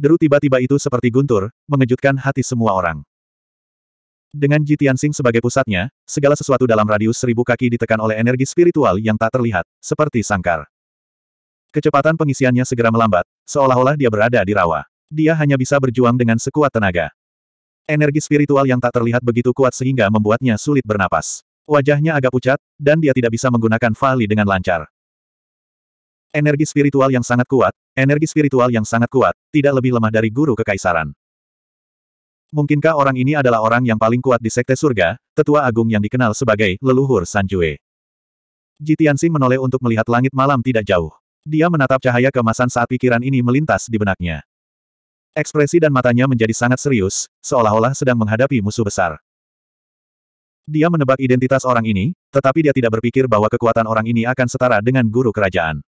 Deru tiba-tiba itu seperti guntur, mengejutkan hati semua orang. Dengan Ji Tianxing sebagai pusatnya, segala sesuatu dalam radius seribu kaki ditekan oleh energi spiritual yang tak terlihat, seperti sangkar. Kecepatan pengisiannya segera melambat, seolah-olah dia berada di rawa. Dia hanya bisa berjuang dengan sekuat tenaga. Energi spiritual yang tak terlihat begitu kuat sehingga membuatnya sulit bernapas. Wajahnya agak pucat, dan dia tidak bisa menggunakan Fali dengan lancar. Energi spiritual yang sangat kuat, energi spiritual yang sangat kuat, tidak lebih lemah dari guru kekaisaran. Mungkinkah orang ini adalah orang yang paling kuat di Sekte Surga, tetua agung yang dikenal sebagai leluhur Sanjue? Jitiansi menoleh untuk melihat langit malam tidak jauh. Dia menatap cahaya kemasan saat pikiran ini melintas di benaknya. Ekspresi dan matanya menjadi sangat serius, seolah-olah sedang menghadapi musuh besar. Dia menebak identitas orang ini, tetapi dia tidak berpikir bahwa kekuatan orang ini akan setara dengan guru kerajaan.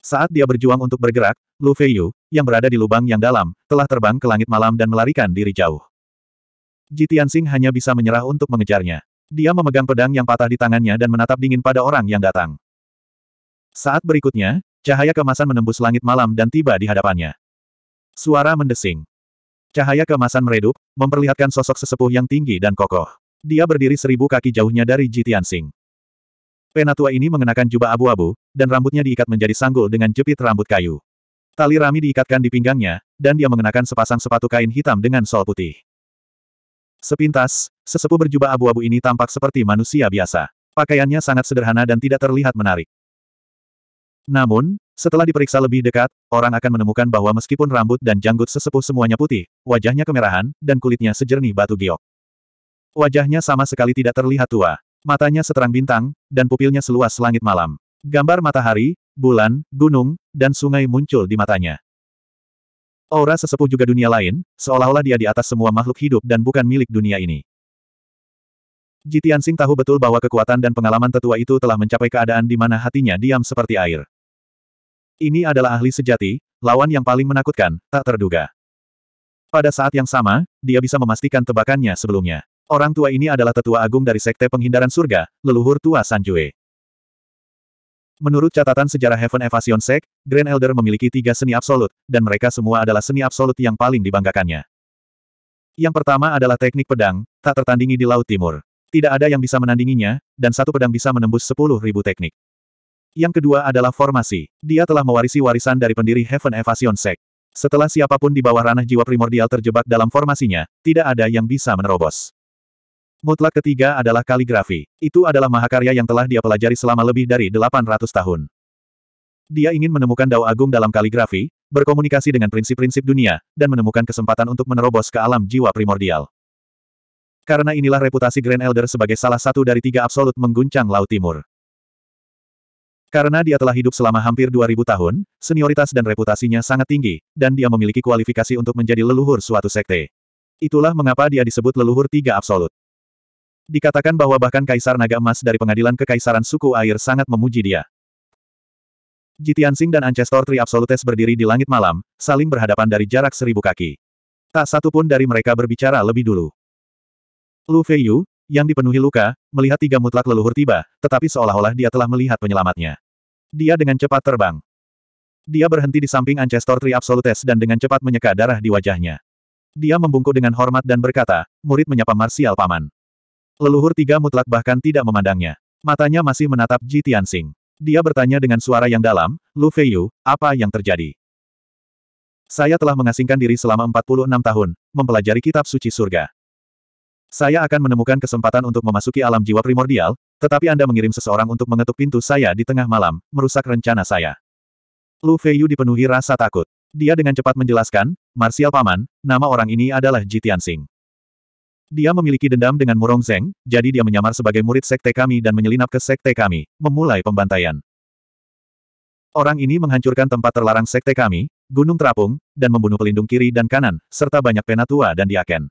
Saat dia berjuang untuk bergerak, Lu Feiyu, yang berada di lubang yang dalam, telah terbang ke langit malam dan melarikan diri jauh. Ji Tianxing hanya bisa menyerah untuk mengejarnya. Dia memegang pedang yang patah di tangannya dan menatap dingin pada orang yang datang. Saat berikutnya, cahaya kemasan menembus langit malam dan tiba di hadapannya. Suara mendesing. Cahaya kemasan meredup, memperlihatkan sosok sesepuh yang tinggi dan kokoh. Dia berdiri seribu kaki jauhnya dari Ji Tianxing. Penatua ini mengenakan jubah abu-abu, dan rambutnya diikat menjadi sanggul dengan jepit rambut kayu. Tali rami diikatkan di pinggangnya, dan dia mengenakan sepasang sepatu kain hitam dengan sol putih. Sepintas, sesepuh berjubah abu-abu ini tampak seperti manusia biasa. Pakaiannya sangat sederhana dan tidak terlihat menarik. Namun, setelah diperiksa lebih dekat, orang akan menemukan bahwa meskipun rambut dan janggut sesepuh semuanya putih, wajahnya kemerahan, dan kulitnya sejernih batu giok. Wajahnya sama sekali tidak terlihat tua. Matanya seterang bintang, dan pupilnya seluas langit malam. Gambar matahari, bulan, gunung, dan sungai muncul di matanya. Aura sesepuh juga dunia lain, seolah-olah dia di atas semua makhluk hidup dan bukan milik dunia ini. Jitian Sing tahu betul bahwa kekuatan dan pengalaman tetua itu telah mencapai keadaan di mana hatinya diam seperti air. Ini adalah ahli sejati, lawan yang paling menakutkan, tak terduga. Pada saat yang sama, dia bisa memastikan tebakannya sebelumnya. Orang tua ini adalah tetua agung dari Sekte Penghindaran Surga, leluhur tua Sanjue. Menurut catatan sejarah Heaven Evasion Sect, Grand Elder memiliki tiga seni absolut, dan mereka semua adalah seni absolut yang paling dibanggakannya. Yang pertama adalah teknik pedang, tak tertandingi di Laut Timur. Tidak ada yang bisa menandinginya, dan satu pedang bisa menembus 10.000 teknik. Yang kedua adalah formasi. Dia telah mewarisi warisan dari pendiri Heaven Evasion Sect. Setelah siapapun di bawah ranah jiwa primordial terjebak dalam formasinya, tidak ada yang bisa menerobos. Mutlak ketiga adalah kaligrafi. Itu adalah mahakarya yang telah dia pelajari selama lebih dari 800 tahun. Dia ingin menemukan dao agung dalam kaligrafi, berkomunikasi dengan prinsip-prinsip dunia, dan menemukan kesempatan untuk menerobos ke alam jiwa primordial. Karena inilah reputasi Grand Elder sebagai salah satu dari tiga absolut mengguncang Laut Timur. Karena dia telah hidup selama hampir 2000 tahun, senioritas dan reputasinya sangat tinggi, dan dia memiliki kualifikasi untuk menjadi leluhur suatu sekte. Itulah mengapa dia disebut leluhur tiga absolut. Dikatakan bahwa bahkan Kaisar Naga Emas dari pengadilan Kekaisaran Suku Air sangat memuji dia. Jitian Sing dan Ancestor Tri Absolutes berdiri di langit malam, saling berhadapan dari jarak seribu kaki. Tak satu pun dari mereka berbicara lebih dulu. Lu Feiyu, yang dipenuhi luka, melihat tiga mutlak leluhur tiba, tetapi seolah-olah dia telah melihat penyelamatnya. Dia dengan cepat terbang. Dia berhenti di samping Ancestor Tri Absolutes dan dengan cepat menyeka darah di wajahnya. Dia membungkuk dengan hormat dan berkata, murid menyapa Marsial Paman. Leluhur tiga mutlak bahkan tidak memandangnya. Matanya masih menatap Ji Tianxing. Dia bertanya dengan suara yang dalam, Lu Feiyu, apa yang terjadi? Saya telah mengasingkan diri selama 46 tahun, mempelajari kitab suci surga. Saya akan menemukan kesempatan untuk memasuki alam jiwa primordial, tetapi Anda mengirim seseorang untuk mengetuk pintu saya di tengah malam, merusak rencana saya. Lu Feiyu dipenuhi rasa takut. Dia dengan cepat menjelaskan, Marsial Paman, nama orang ini adalah Ji Tianxing. Dia memiliki dendam dengan Murong Zeng, jadi dia menyamar sebagai murid sekte kami dan menyelinap ke sekte kami, memulai pembantaian. Orang ini menghancurkan tempat terlarang sekte kami, Gunung Terapung, dan membunuh pelindung kiri dan kanan, serta banyak penatua dan diaken.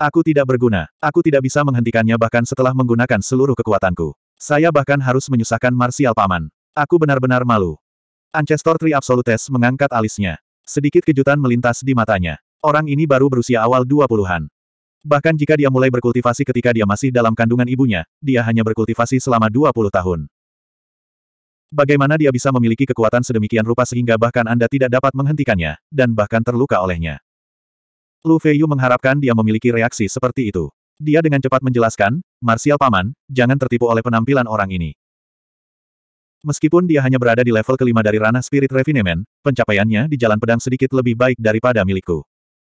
Aku tidak berguna, aku tidak bisa menghentikannya bahkan setelah menggunakan seluruh kekuatanku. Saya bahkan harus menyusahkan Marsial Paman. Aku benar-benar malu. Ancestor Tri Absolutes mengangkat alisnya. Sedikit kejutan melintas di matanya. Orang ini baru berusia awal 20-an. Bahkan jika dia mulai berkultivasi ketika dia masih dalam kandungan ibunya, dia hanya berkultivasi selama 20 tahun. Bagaimana dia bisa memiliki kekuatan sedemikian rupa sehingga bahkan Anda tidak dapat menghentikannya, dan bahkan terluka olehnya. Lu Feiyu mengharapkan dia memiliki reaksi seperti itu. Dia dengan cepat menjelaskan, Martial Paman, jangan tertipu oleh penampilan orang ini. Meskipun dia hanya berada di level kelima dari ranah Spirit Refinement, pencapaiannya di Jalan Pedang sedikit lebih baik daripada milikku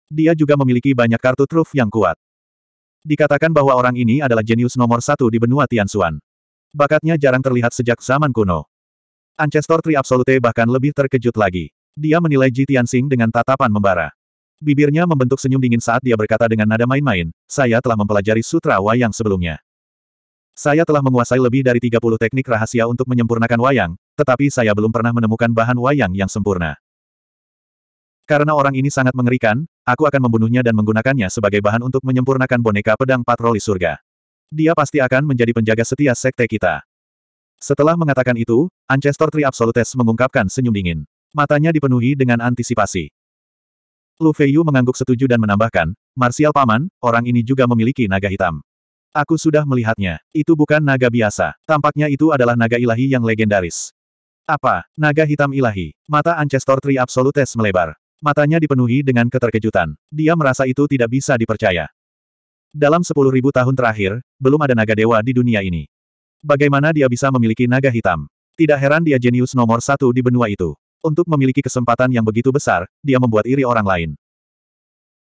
dia juga memiliki banyak kartu truf yang kuat. Dikatakan bahwa orang ini adalah jenius nomor satu di benua Tianxuan. Bakatnya jarang terlihat sejak zaman kuno. Ancestor Tri Absolute bahkan lebih terkejut lagi. Dia menilai Ji Tianxing dengan tatapan membara. Bibirnya membentuk senyum dingin saat dia berkata dengan nada main-main, saya telah mempelajari sutra wayang sebelumnya. Saya telah menguasai lebih dari 30 teknik rahasia untuk menyempurnakan wayang, tetapi saya belum pernah menemukan bahan wayang yang sempurna. Karena orang ini sangat mengerikan, aku akan membunuhnya dan menggunakannya sebagai bahan untuk menyempurnakan boneka pedang patroli surga. Dia pasti akan menjadi penjaga setia sekte kita. Setelah mengatakan itu, Ancestor Tri Absolutes mengungkapkan senyum dingin. Matanya dipenuhi dengan antisipasi. Lu Feiyu mengangguk setuju dan menambahkan, Martial Paman, orang ini juga memiliki naga hitam. Aku sudah melihatnya. Itu bukan naga biasa. Tampaknya itu adalah naga ilahi yang legendaris. Apa? Naga hitam ilahi. Mata Ancestor Tri Absolutes melebar. Matanya dipenuhi dengan keterkejutan. Dia merasa itu tidak bisa dipercaya. Dalam sepuluh ribu tahun terakhir, belum ada naga dewa di dunia ini. Bagaimana dia bisa memiliki naga hitam? Tidak heran dia jenius nomor satu di benua itu. Untuk memiliki kesempatan yang begitu besar, dia membuat iri orang lain.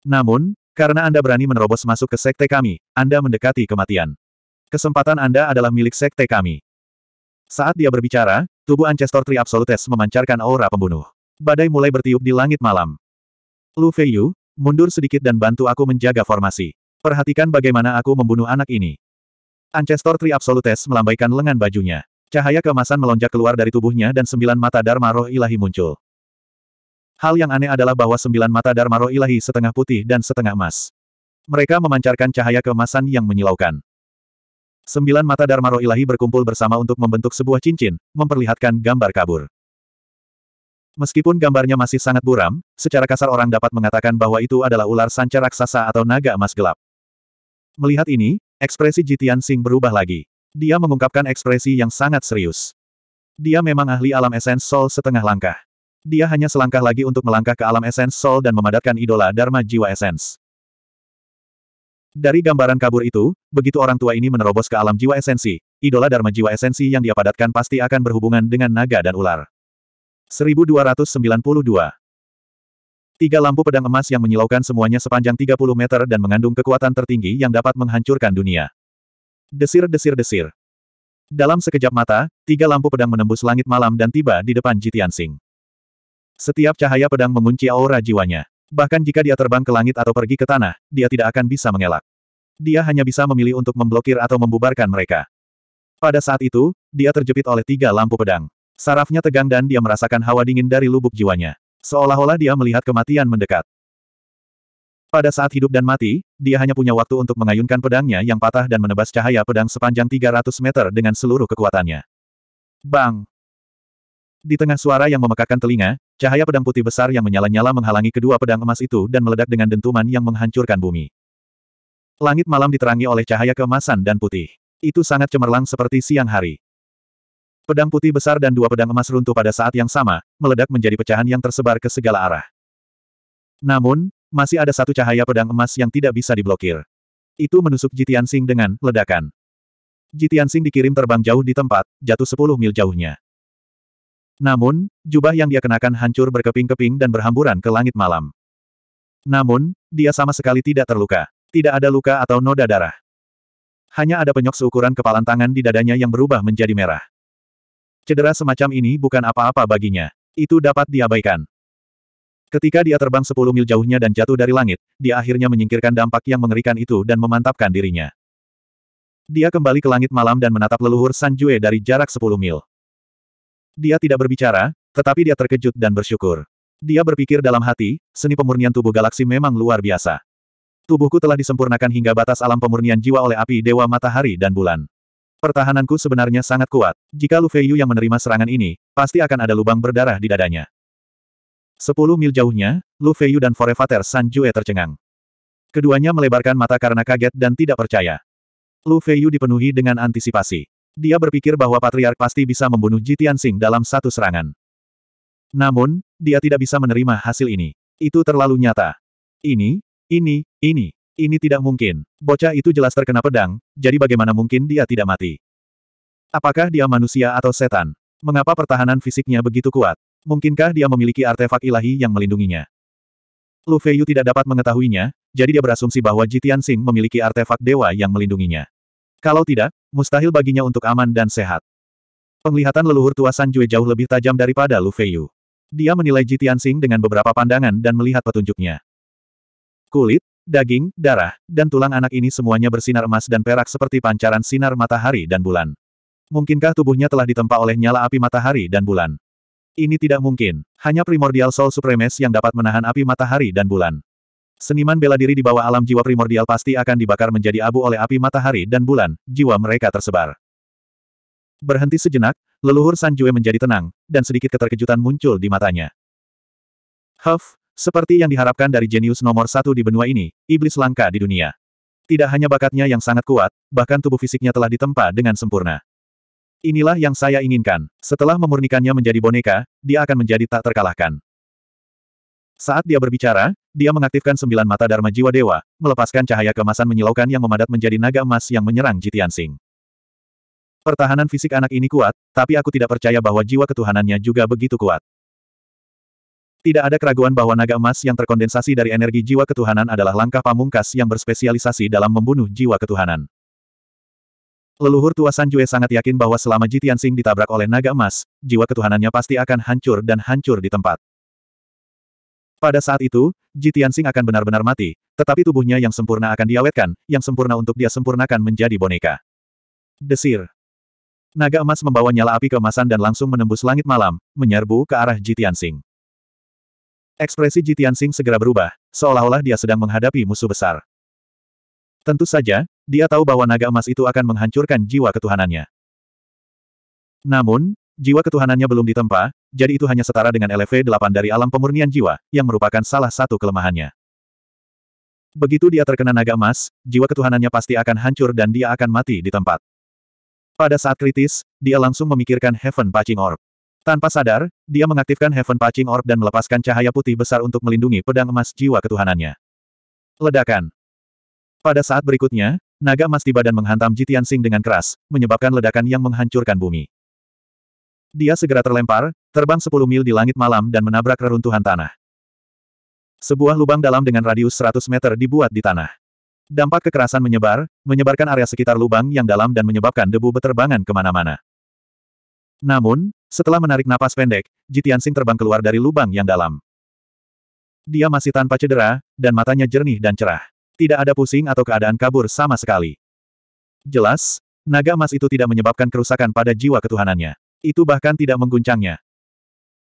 Namun, karena Anda berani menerobos masuk ke sekte kami, Anda mendekati kematian. Kesempatan Anda adalah milik sekte kami. Saat dia berbicara, tubuh Ancestor Tri memancarkan aura pembunuh. Badai mulai bertiup di langit malam. Lu Feiyu, mundur sedikit dan bantu aku menjaga formasi. Perhatikan bagaimana aku membunuh anak ini. Ancestor Tri Absolutes melambaikan lengan bajunya. Cahaya keemasan melonjak keluar dari tubuhnya dan sembilan mata Dharma roh ilahi muncul. Hal yang aneh adalah bahwa sembilan mata Dharma roh ilahi setengah putih dan setengah emas. Mereka memancarkan cahaya keemasan yang menyilaukan. Sembilan mata Dharma roh ilahi berkumpul bersama untuk membentuk sebuah cincin, memperlihatkan gambar kabur. Meskipun gambarnya masih sangat buram, secara kasar orang dapat mengatakan bahwa itu adalah ular sanca raksasa atau naga emas gelap. Melihat ini, ekspresi Jitian Sing berubah lagi. Dia mengungkapkan ekspresi yang sangat serius. Dia memang ahli alam esens Sol setengah langkah. Dia hanya selangkah lagi untuk melangkah ke alam esens Sol dan memadatkan idola dharma jiwa esens. Dari gambaran kabur itu, begitu orang tua ini menerobos ke alam jiwa esensi, idola dharma jiwa esensi yang dia padatkan pasti akan berhubungan dengan naga dan ular. 1292. Tiga lampu pedang emas yang menyilaukan semuanya sepanjang 30 meter dan mengandung kekuatan tertinggi yang dapat menghancurkan dunia. Desir-desir-desir. Dalam sekejap mata, tiga lampu pedang menembus langit malam dan tiba di depan Jitian Sing. Setiap cahaya pedang mengunci aura jiwanya. Bahkan jika dia terbang ke langit atau pergi ke tanah, dia tidak akan bisa mengelak. Dia hanya bisa memilih untuk memblokir atau membubarkan mereka. Pada saat itu, dia terjepit oleh tiga lampu pedang. Sarafnya tegang dan dia merasakan hawa dingin dari lubuk jiwanya. Seolah-olah dia melihat kematian mendekat. Pada saat hidup dan mati, dia hanya punya waktu untuk mengayunkan pedangnya yang patah dan menebas cahaya pedang sepanjang 300 meter dengan seluruh kekuatannya. Bang! Di tengah suara yang memekakan telinga, cahaya pedang putih besar yang menyala-nyala menghalangi kedua pedang emas itu dan meledak dengan dentuman yang menghancurkan bumi. Langit malam diterangi oleh cahaya keemasan dan putih. Itu sangat cemerlang seperti siang hari. Pedang putih besar dan dua pedang emas runtuh pada saat yang sama, meledak menjadi pecahan yang tersebar ke segala arah. Namun, masih ada satu cahaya pedang emas yang tidak bisa diblokir. Itu menusuk Jitian Sing dengan ledakan. Jitian Sing dikirim terbang jauh di tempat, jatuh 10 mil jauhnya. Namun, jubah yang dia kenakan hancur berkeping-keping dan berhamburan ke langit malam. Namun, dia sama sekali tidak terluka. Tidak ada luka atau noda darah. Hanya ada penyok seukuran kepalan tangan di dadanya yang berubah menjadi merah. Cedera semacam ini bukan apa-apa baginya. Itu dapat diabaikan. Ketika dia terbang 10 mil jauhnya dan jatuh dari langit, dia akhirnya menyingkirkan dampak yang mengerikan itu dan memantapkan dirinya. Dia kembali ke langit malam dan menatap leluhur Sanjue dari jarak 10 mil. Dia tidak berbicara, tetapi dia terkejut dan bersyukur. Dia berpikir dalam hati, seni pemurnian tubuh galaksi memang luar biasa. Tubuhku telah disempurnakan hingga batas alam pemurnian jiwa oleh api Dewa Matahari dan Bulan. Pertahananku sebenarnya sangat kuat. Jika Lu Feiyu yang menerima serangan ini, pasti akan ada lubang berdarah di dadanya. Sepuluh mil jauhnya, Lu Feiyu dan Forevater San Jue tercengang. Keduanya melebarkan mata karena kaget dan tidak percaya. Lu Feiyu dipenuhi dengan antisipasi. Dia berpikir bahwa Patriark pasti bisa membunuh Jitian Sing dalam satu serangan. Namun, dia tidak bisa menerima hasil ini. Itu terlalu nyata. Ini, ini, ini. Ini tidak mungkin. Bocah itu jelas terkena pedang, jadi bagaimana mungkin dia tidak mati? Apakah dia manusia atau setan? Mengapa pertahanan fisiknya begitu kuat? Mungkinkah dia memiliki artefak ilahi yang melindunginya? Lu Feiyu tidak dapat mengetahuinya, jadi dia berasumsi bahwa Jitian Sing memiliki artefak dewa yang melindunginya. Kalau tidak, mustahil baginya untuk aman dan sehat. Penglihatan leluhur tua Sanjue jauh lebih tajam daripada Lu Feiyu. Dia menilai Jitian Sing dengan beberapa pandangan dan melihat petunjuknya. Kulit, Daging, darah, dan tulang anak ini semuanya bersinar emas dan perak seperti pancaran sinar matahari dan bulan. Mungkinkah tubuhnya telah ditempa oleh nyala api matahari dan bulan? Ini tidak mungkin. Hanya primordial soul supremes yang dapat menahan api matahari dan bulan. Seniman bela diri di bawah alam jiwa primordial pasti akan dibakar menjadi abu oleh api matahari dan bulan, jiwa mereka tersebar. Berhenti sejenak, leluhur Sanjue menjadi tenang, dan sedikit keterkejutan muncul di matanya. Huff, seperti yang diharapkan dari jenius nomor satu di benua ini, iblis langka di dunia. Tidak hanya bakatnya yang sangat kuat, bahkan tubuh fisiknya telah ditempa dengan sempurna. Inilah yang saya inginkan. Setelah memurnikannya menjadi boneka, dia akan menjadi tak terkalahkan. Saat dia berbicara, dia mengaktifkan sembilan mata Dharma Jiwa Dewa, melepaskan cahaya kemasan menyilaukan yang memadat menjadi naga emas yang menyerang Jitian Sing. Pertahanan fisik anak ini kuat, tapi aku tidak percaya bahwa jiwa ketuhanannya juga begitu kuat. Tidak ada keraguan bahwa naga emas yang terkondensasi dari energi jiwa ketuhanan adalah langkah pamungkas yang berspesialisasi dalam membunuh jiwa ketuhanan. Leluhur tua Sanjue sangat yakin bahwa selama Jitian Sing ditabrak oleh naga emas, jiwa ketuhanannya pasti akan hancur dan hancur di tempat. Pada saat itu, Jitian Sing akan benar-benar mati, tetapi tubuhnya yang sempurna akan diawetkan, yang sempurna untuk dia sempurnakan menjadi boneka. Desir. Naga emas membawa nyala api keemasan dan langsung menembus langit malam, menyerbu ke arah Jitian Sing. Ekspresi Jitian Sing segera berubah, seolah-olah dia sedang menghadapi musuh besar. Tentu saja, dia tahu bahwa naga emas itu akan menghancurkan jiwa ketuhanannya. Namun, jiwa ketuhanannya belum ditempa, jadi itu hanya setara dengan LV8 dari alam pemurnian jiwa, yang merupakan salah satu kelemahannya. Begitu dia terkena naga emas, jiwa ketuhanannya pasti akan hancur dan dia akan mati di tempat. Pada saat kritis, dia langsung memikirkan Heaven Pacing Orb. Tanpa sadar, dia mengaktifkan Heaven Patching Orb dan melepaskan cahaya putih besar untuk melindungi pedang emas jiwa ketuhanannya. Ledakan. Pada saat berikutnya, naga emas tiba dan menghantam Jitian Sing dengan keras, menyebabkan ledakan yang menghancurkan bumi. Dia segera terlempar, terbang 10 mil di langit malam dan menabrak reruntuhan tanah. Sebuah lubang dalam dengan radius 100 meter dibuat di tanah. Dampak kekerasan menyebar, menyebarkan area sekitar lubang yang dalam dan menyebabkan debu beterbangan kemana-mana. Namun, setelah menarik napas pendek, Jitiansing terbang keluar dari lubang yang dalam. Dia masih tanpa cedera, dan matanya jernih dan cerah. Tidak ada pusing atau keadaan kabur sama sekali. Jelas, naga emas itu tidak menyebabkan kerusakan pada jiwa ketuhanannya. Itu bahkan tidak mengguncangnya.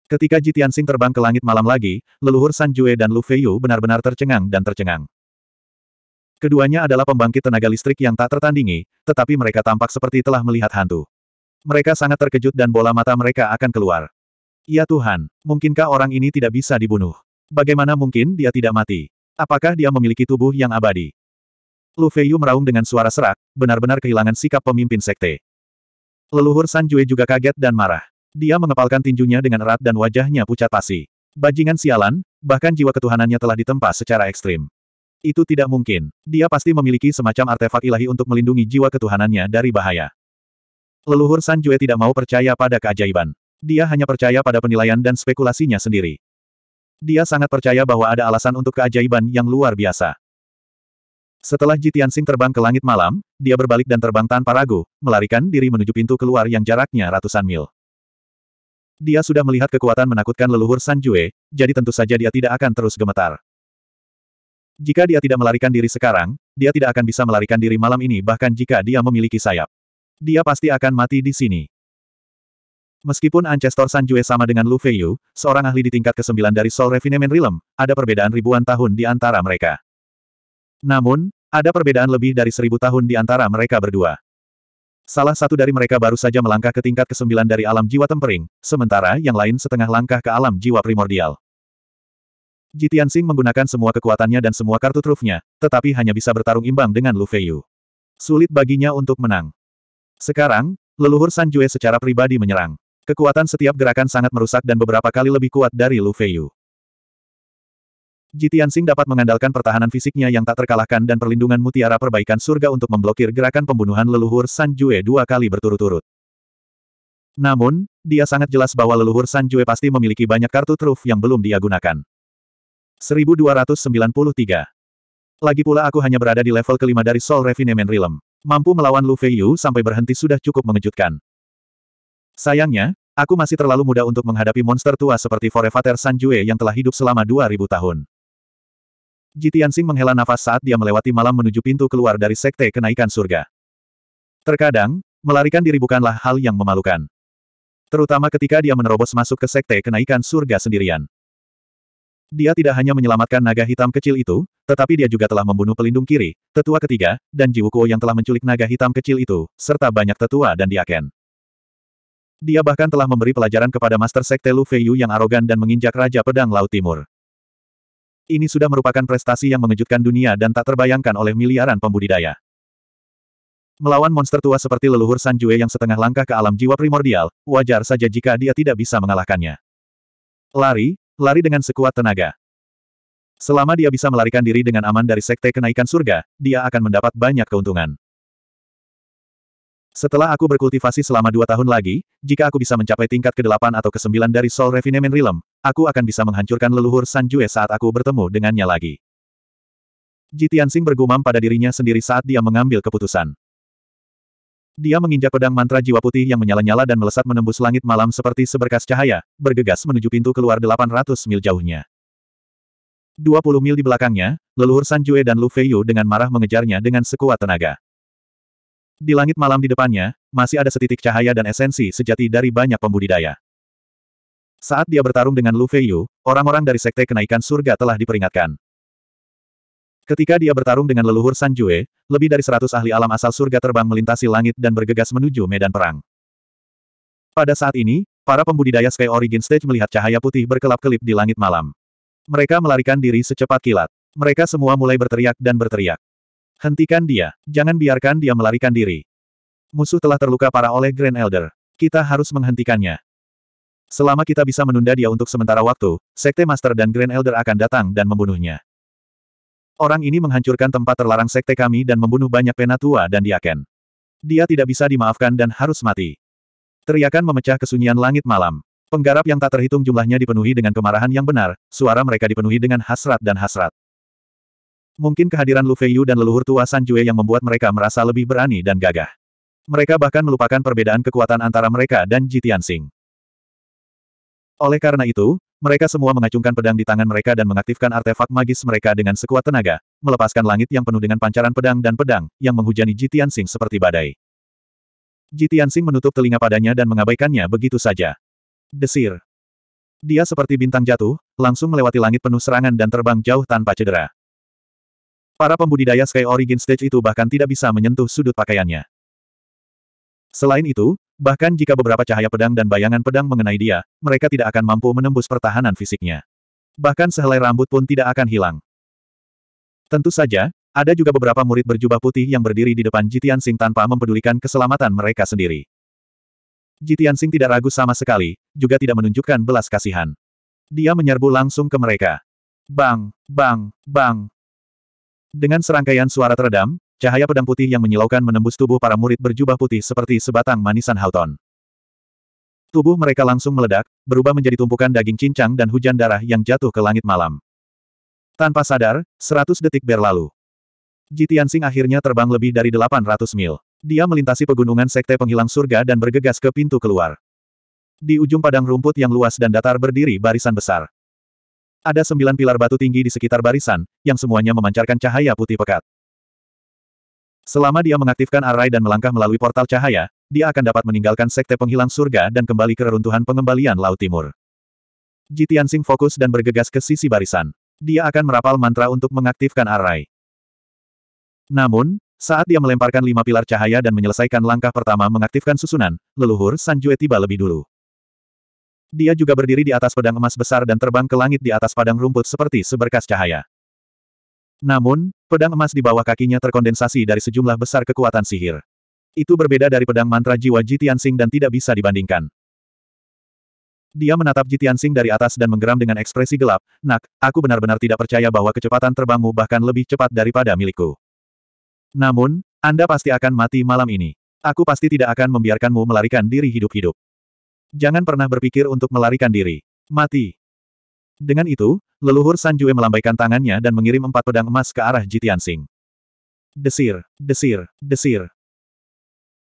Ketika Jitiansing terbang ke langit malam lagi, leluhur San Jue dan Lu Feiyu benar-benar tercengang dan tercengang. Keduanya adalah pembangkit tenaga listrik yang tak tertandingi, tetapi mereka tampak seperti telah melihat hantu. Mereka sangat terkejut dan bola mata mereka akan keluar. Ya Tuhan, mungkinkah orang ini tidak bisa dibunuh? Bagaimana mungkin dia tidak mati? Apakah dia memiliki tubuh yang abadi? Lu Feiyu meraung dengan suara serak, benar-benar kehilangan sikap pemimpin sekte. Leluhur San Jue juga kaget dan marah. Dia mengepalkan tinjunya dengan erat dan wajahnya pucat pasi. Bajingan sialan, bahkan jiwa ketuhanannya telah ditempa secara ekstrim. Itu tidak mungkin. Dia pasti memiliki semacam artefak ilahi untuk melindungi jiwa ketuhanannya dari bahaya. Leluhur San Jue tidak mau percaya pada keajaiban. Dia hanya percaya pada penilaian dan spekulasinya sendiri. Dia sangat percaya bahwa ada alasan untuk keajaiban yang luar biasa. Setelah Jitian Sing terbang ke langit malam, dia berbalik dan terbang tanpa ragu, melarikan diri menuju pintu keluar yang jaraknya ratusan mil. Dia sudah melihat kekuatan menakutkan leluhur San Jue, jadi tentu saja dia tidak akan terus gemetar. Jika dia tidak melarikan diri sekarang, dia tidak akan bisa melarikan diri malam ini bahkan jika dia memiliki sayap. Dia pasti akan mati di sini. Meskipun Ancestor Sanjue sama dengan Lu Feiyu, seorang ahli di tingkat ke-9 dari Soul Refinement Realm, ada perbedaan ribuan tahun di antara mereka. Namun, ada perbedaan lebih dari seribu tahun di antara mereka berdua. Salah satu dari mereka baru saja melangkah ke tingkat ke-9 dari alam jiwa tempering, sementara yang lain setengah langkah ke alam jiwa primordial. Jitian Sing menggunakan semua kekuatannya dan semua kartu trufnya, tetapi hanya bisa bertarung imbang dengan Lu Feiyu. Sulit baginya untuk menang. Sekarang, leluhur Sanjue secara pribadi menyerang. Kekuatan setiap gerakan sangat merusak dan beberapa kali lebih kuat dari Lu Feiyu. Jitiansing dapat mengandalkan pertahanan fisiknya yang tak terkalahkan dan perlindungan mutiara perbaikan surga untuk memblokir gerakan pembunuhan leluhur San Jue dua kali berturut-turut. Namun, dia sangat jelas bahwa leluhur San Jue pasti memiliki banyak kartu truf yang belum dia gunakan. 1293 Lagi pula aku hanya berada di level kelima dari Soul Refinement Realm. Mampu melawan Lu Feiyu sampai berhenti sudah cukup mengejutkan. Sayangnya, aku masih terlalu muda untuk menghadapi monster tua seperti Forevater Sanjue yang telah hidup selama 2000 tahun. Jitiansing menghela nafas saat dia melewati malam menuju pintu keluar dari Sekte Kenaikan Surga. Terkadang, melarikan diri bukanlah hal yang memalukan. Terutama ketika dia menerobos masuk ke Sekte Kenaikan Surga sendirian. Dia tidak hanya menyelamatkan naga hitam kecil itu, tetapi dia juga telah membunuh pelindung kiri, tetua ketiga, dan Jiwukuo yang telah menculik naga hitam kecil itu, serta banyak tetua dan diaken. Dia bahkan telah memberi pelajaran kepada Master Sekte Lu Feiyu yang arogan dan menginjak Raja Pedang Laut Timur. Ini sudah merupakan prestasi yang mengejutkan dunia dan tak terbayangkan oleh miliaran pembudidaya. Melawan monster tua seperti leluhur Sanjue yang setengah langkah ke alam jiwa primordial, wajar saja jika dia tidak bisa mengalahkannya. Lari, Lari dengan sekuat tenaga. Selama dia bisa melarikan diri dengan aman dari sekte kenaikan surga, dia akan mendapat banyak keuntungan. Setelah aku berkultivasi selama dua tahun lagi, jika aku bisa mencapai tingkat ke-8 atau ke-9 dari Soul Refinement Realm, aku akan bisa menghancurkan leluhur Sanjue saat aku bertemu dengannya lagi. Jitian Sing bergumam pada dirinya sendiri saat dia mengambil keputusan. Dia menginjak pedang mantra jiwa putih yang menyala-nyala dan melesat menembus langit malam seperti seberkas cahaya, bergegas menuju pintu keluar 800 mil jauhnya. 20 mil di belakangnya, leluhur Sanjue dan Lu Feiyu dengan marah mengejarnya dengan sekuat tenaga. Di langit malam di depannya, masih ada setitik cahaya dan esensi sejati dari banyak pembudidaya. Saat dia bertarung dengan Lu Feiyu, orang-orang dari Sekte Kenaikan Surga telah diperingatkan. Ketika dia bertarung dengan leluhur Sanjue, lebih dari seratus ahli alam asal surga terbang melintasi langit dan bergegas menuju medan perang. Pada saat ini, para pembudidaya Sky Origin Stage melihat cahaya putih berkelap-kelip di langit malam. Mereka melarikan diri secepat kilat. Mereka semua mulai berteriak dan berteriak. Hentikan dia, jangan biarkan dia melarikan diri. Musuh telah terluka parah oleh Grand Elder. Kita harus menghentikannya. Selama kita bisa menunda dia untuk sementara waktu, Sekte Master dan Grand Elder akan datang dan membunuhnya. Orang ini menghancurkan tempat terlarang sekte kami dan membunuh banyak penatua dan diaken. Dia tidak bisa dimaafkan dan harus mati. Teriakan memecah kesunyian langit malam. Penggarap yang tak terhitung jumlahnya dipenuhi dengan kemarahan yang benar, suara mereka dipenuhi dengan hasrat dan hasrat. Mungkin kehadiran Lu Feiyu dan leluhur tua San Jue yang membuat mereka merasa lebih berani dan gagah. Mereka bahkan melupakan perbedaan kekuatan antara mereka dan Jitian Sing. Oleh karena itu, mereka semua mengacungkan pedang di tangan mereka dan mengaktifkan artefak magis mereka dengan sekuat tenaga, melepaskan langit yang penuh dengan pancaran pedang dan pedang, yang menghujani Jitian Sing seperti badai. Jitian Sing menutup telinga padanya dan mengabaikannya begitu saja. Desir. Dia seperti bintang jatuh, langsung melewati langit penuh serangan dan terbang jauh tanpa cedera. Para pembudidaya Sky Origin Stage itu bahkan tidak bisa menyentuh sudut pakaiannya. Selain itu, Bahkan jika beberapa cahaya pedang dan bayangan pedang mengenai dia, mereka tidak akan mampu menembus pertahanan fisiknya. Bahkan sehelai rambut pun tidak akan hilang. Tentu saja, ada juga beberapa murid berjubah putih yang berdiri di depan Jitian Sing tanpa mempedulikan keselamatan mereka sendiri. Jitian Sing tidak ragu sama sekali, juga tidak menunjukkan belas kasihan. Dia menyerbu langsung ke mereka. Bang, bang, bang. Dengan serangkaian suara teredam, Cahaya pedang putih yang menyilaukan menembus tubuh para murid berjubah putih seperti sebatang manisan hauton. Tubuh mereka langsung meledak, berubah menjadi tumpukan daging cincang dan hujan darah yang jatuh ke langit malam. Tanpa sadar, 100 detik berlalu. Jitian akhirnya terbang lebih dari 800 mil. Dia melintasi pegunungan Sekte Penghilang Surga dan bergegas ke pintu keluar. Di ujung padang rumput yang luas dan datar berdiri barisan besar. Ada sembilan pilar batu tinggi di sekitar barisan, yang semuanya memancarkan cahaya putih pekat. Selama dia mengaktifkan array dan melangkah melalui portal cahaya, dia akan dapat meninggalkan sekte penghilang surga dan kembali ke reruntuhan pengembalian Laut Timur. Jitiansing fokus dan bergegas ke sisi barisan. Dia akan merapal mantra untuk mengaktifkan array. Namun, saat dia melemparkan lima pilar cahaya dan menyelesaikan langkah pertama mengaktifkan susunan, leluhur Sanjue tiba lebih dulu. Dia juga berdiri di atas pedang emas besar dan terbang ke langit di atas padang rumput seperti seberkas cahaya. Namun, pedang emas di bawah kakinya terkondensasi dari sejumlah besar kekuatan sihir. Itu berbeda dari pedang mantra jiwa Jitian Jitiansing dan tidak bisa dibandingkan. Dia menatap Jitian Jitiansing dari atas dan menggeram dengan ekspresi gelap, Nak, aku benar-benar tidak percaya bahwa kecepatan terbangmu bahkan lebih cepat daripada milikku. Namun, Anda pasti akan mati malam ini. Aku pasti tidak akan membiarkanmu melarikan diri hidup-hidup. Jangan pernah berpikir untuk melarikan diri. Mati. Dengan itu, leluhur Sanjue melambaikan tangannya dan mengirim empat pedang emas ke arah Jitian Sing. Desir, desir, desir.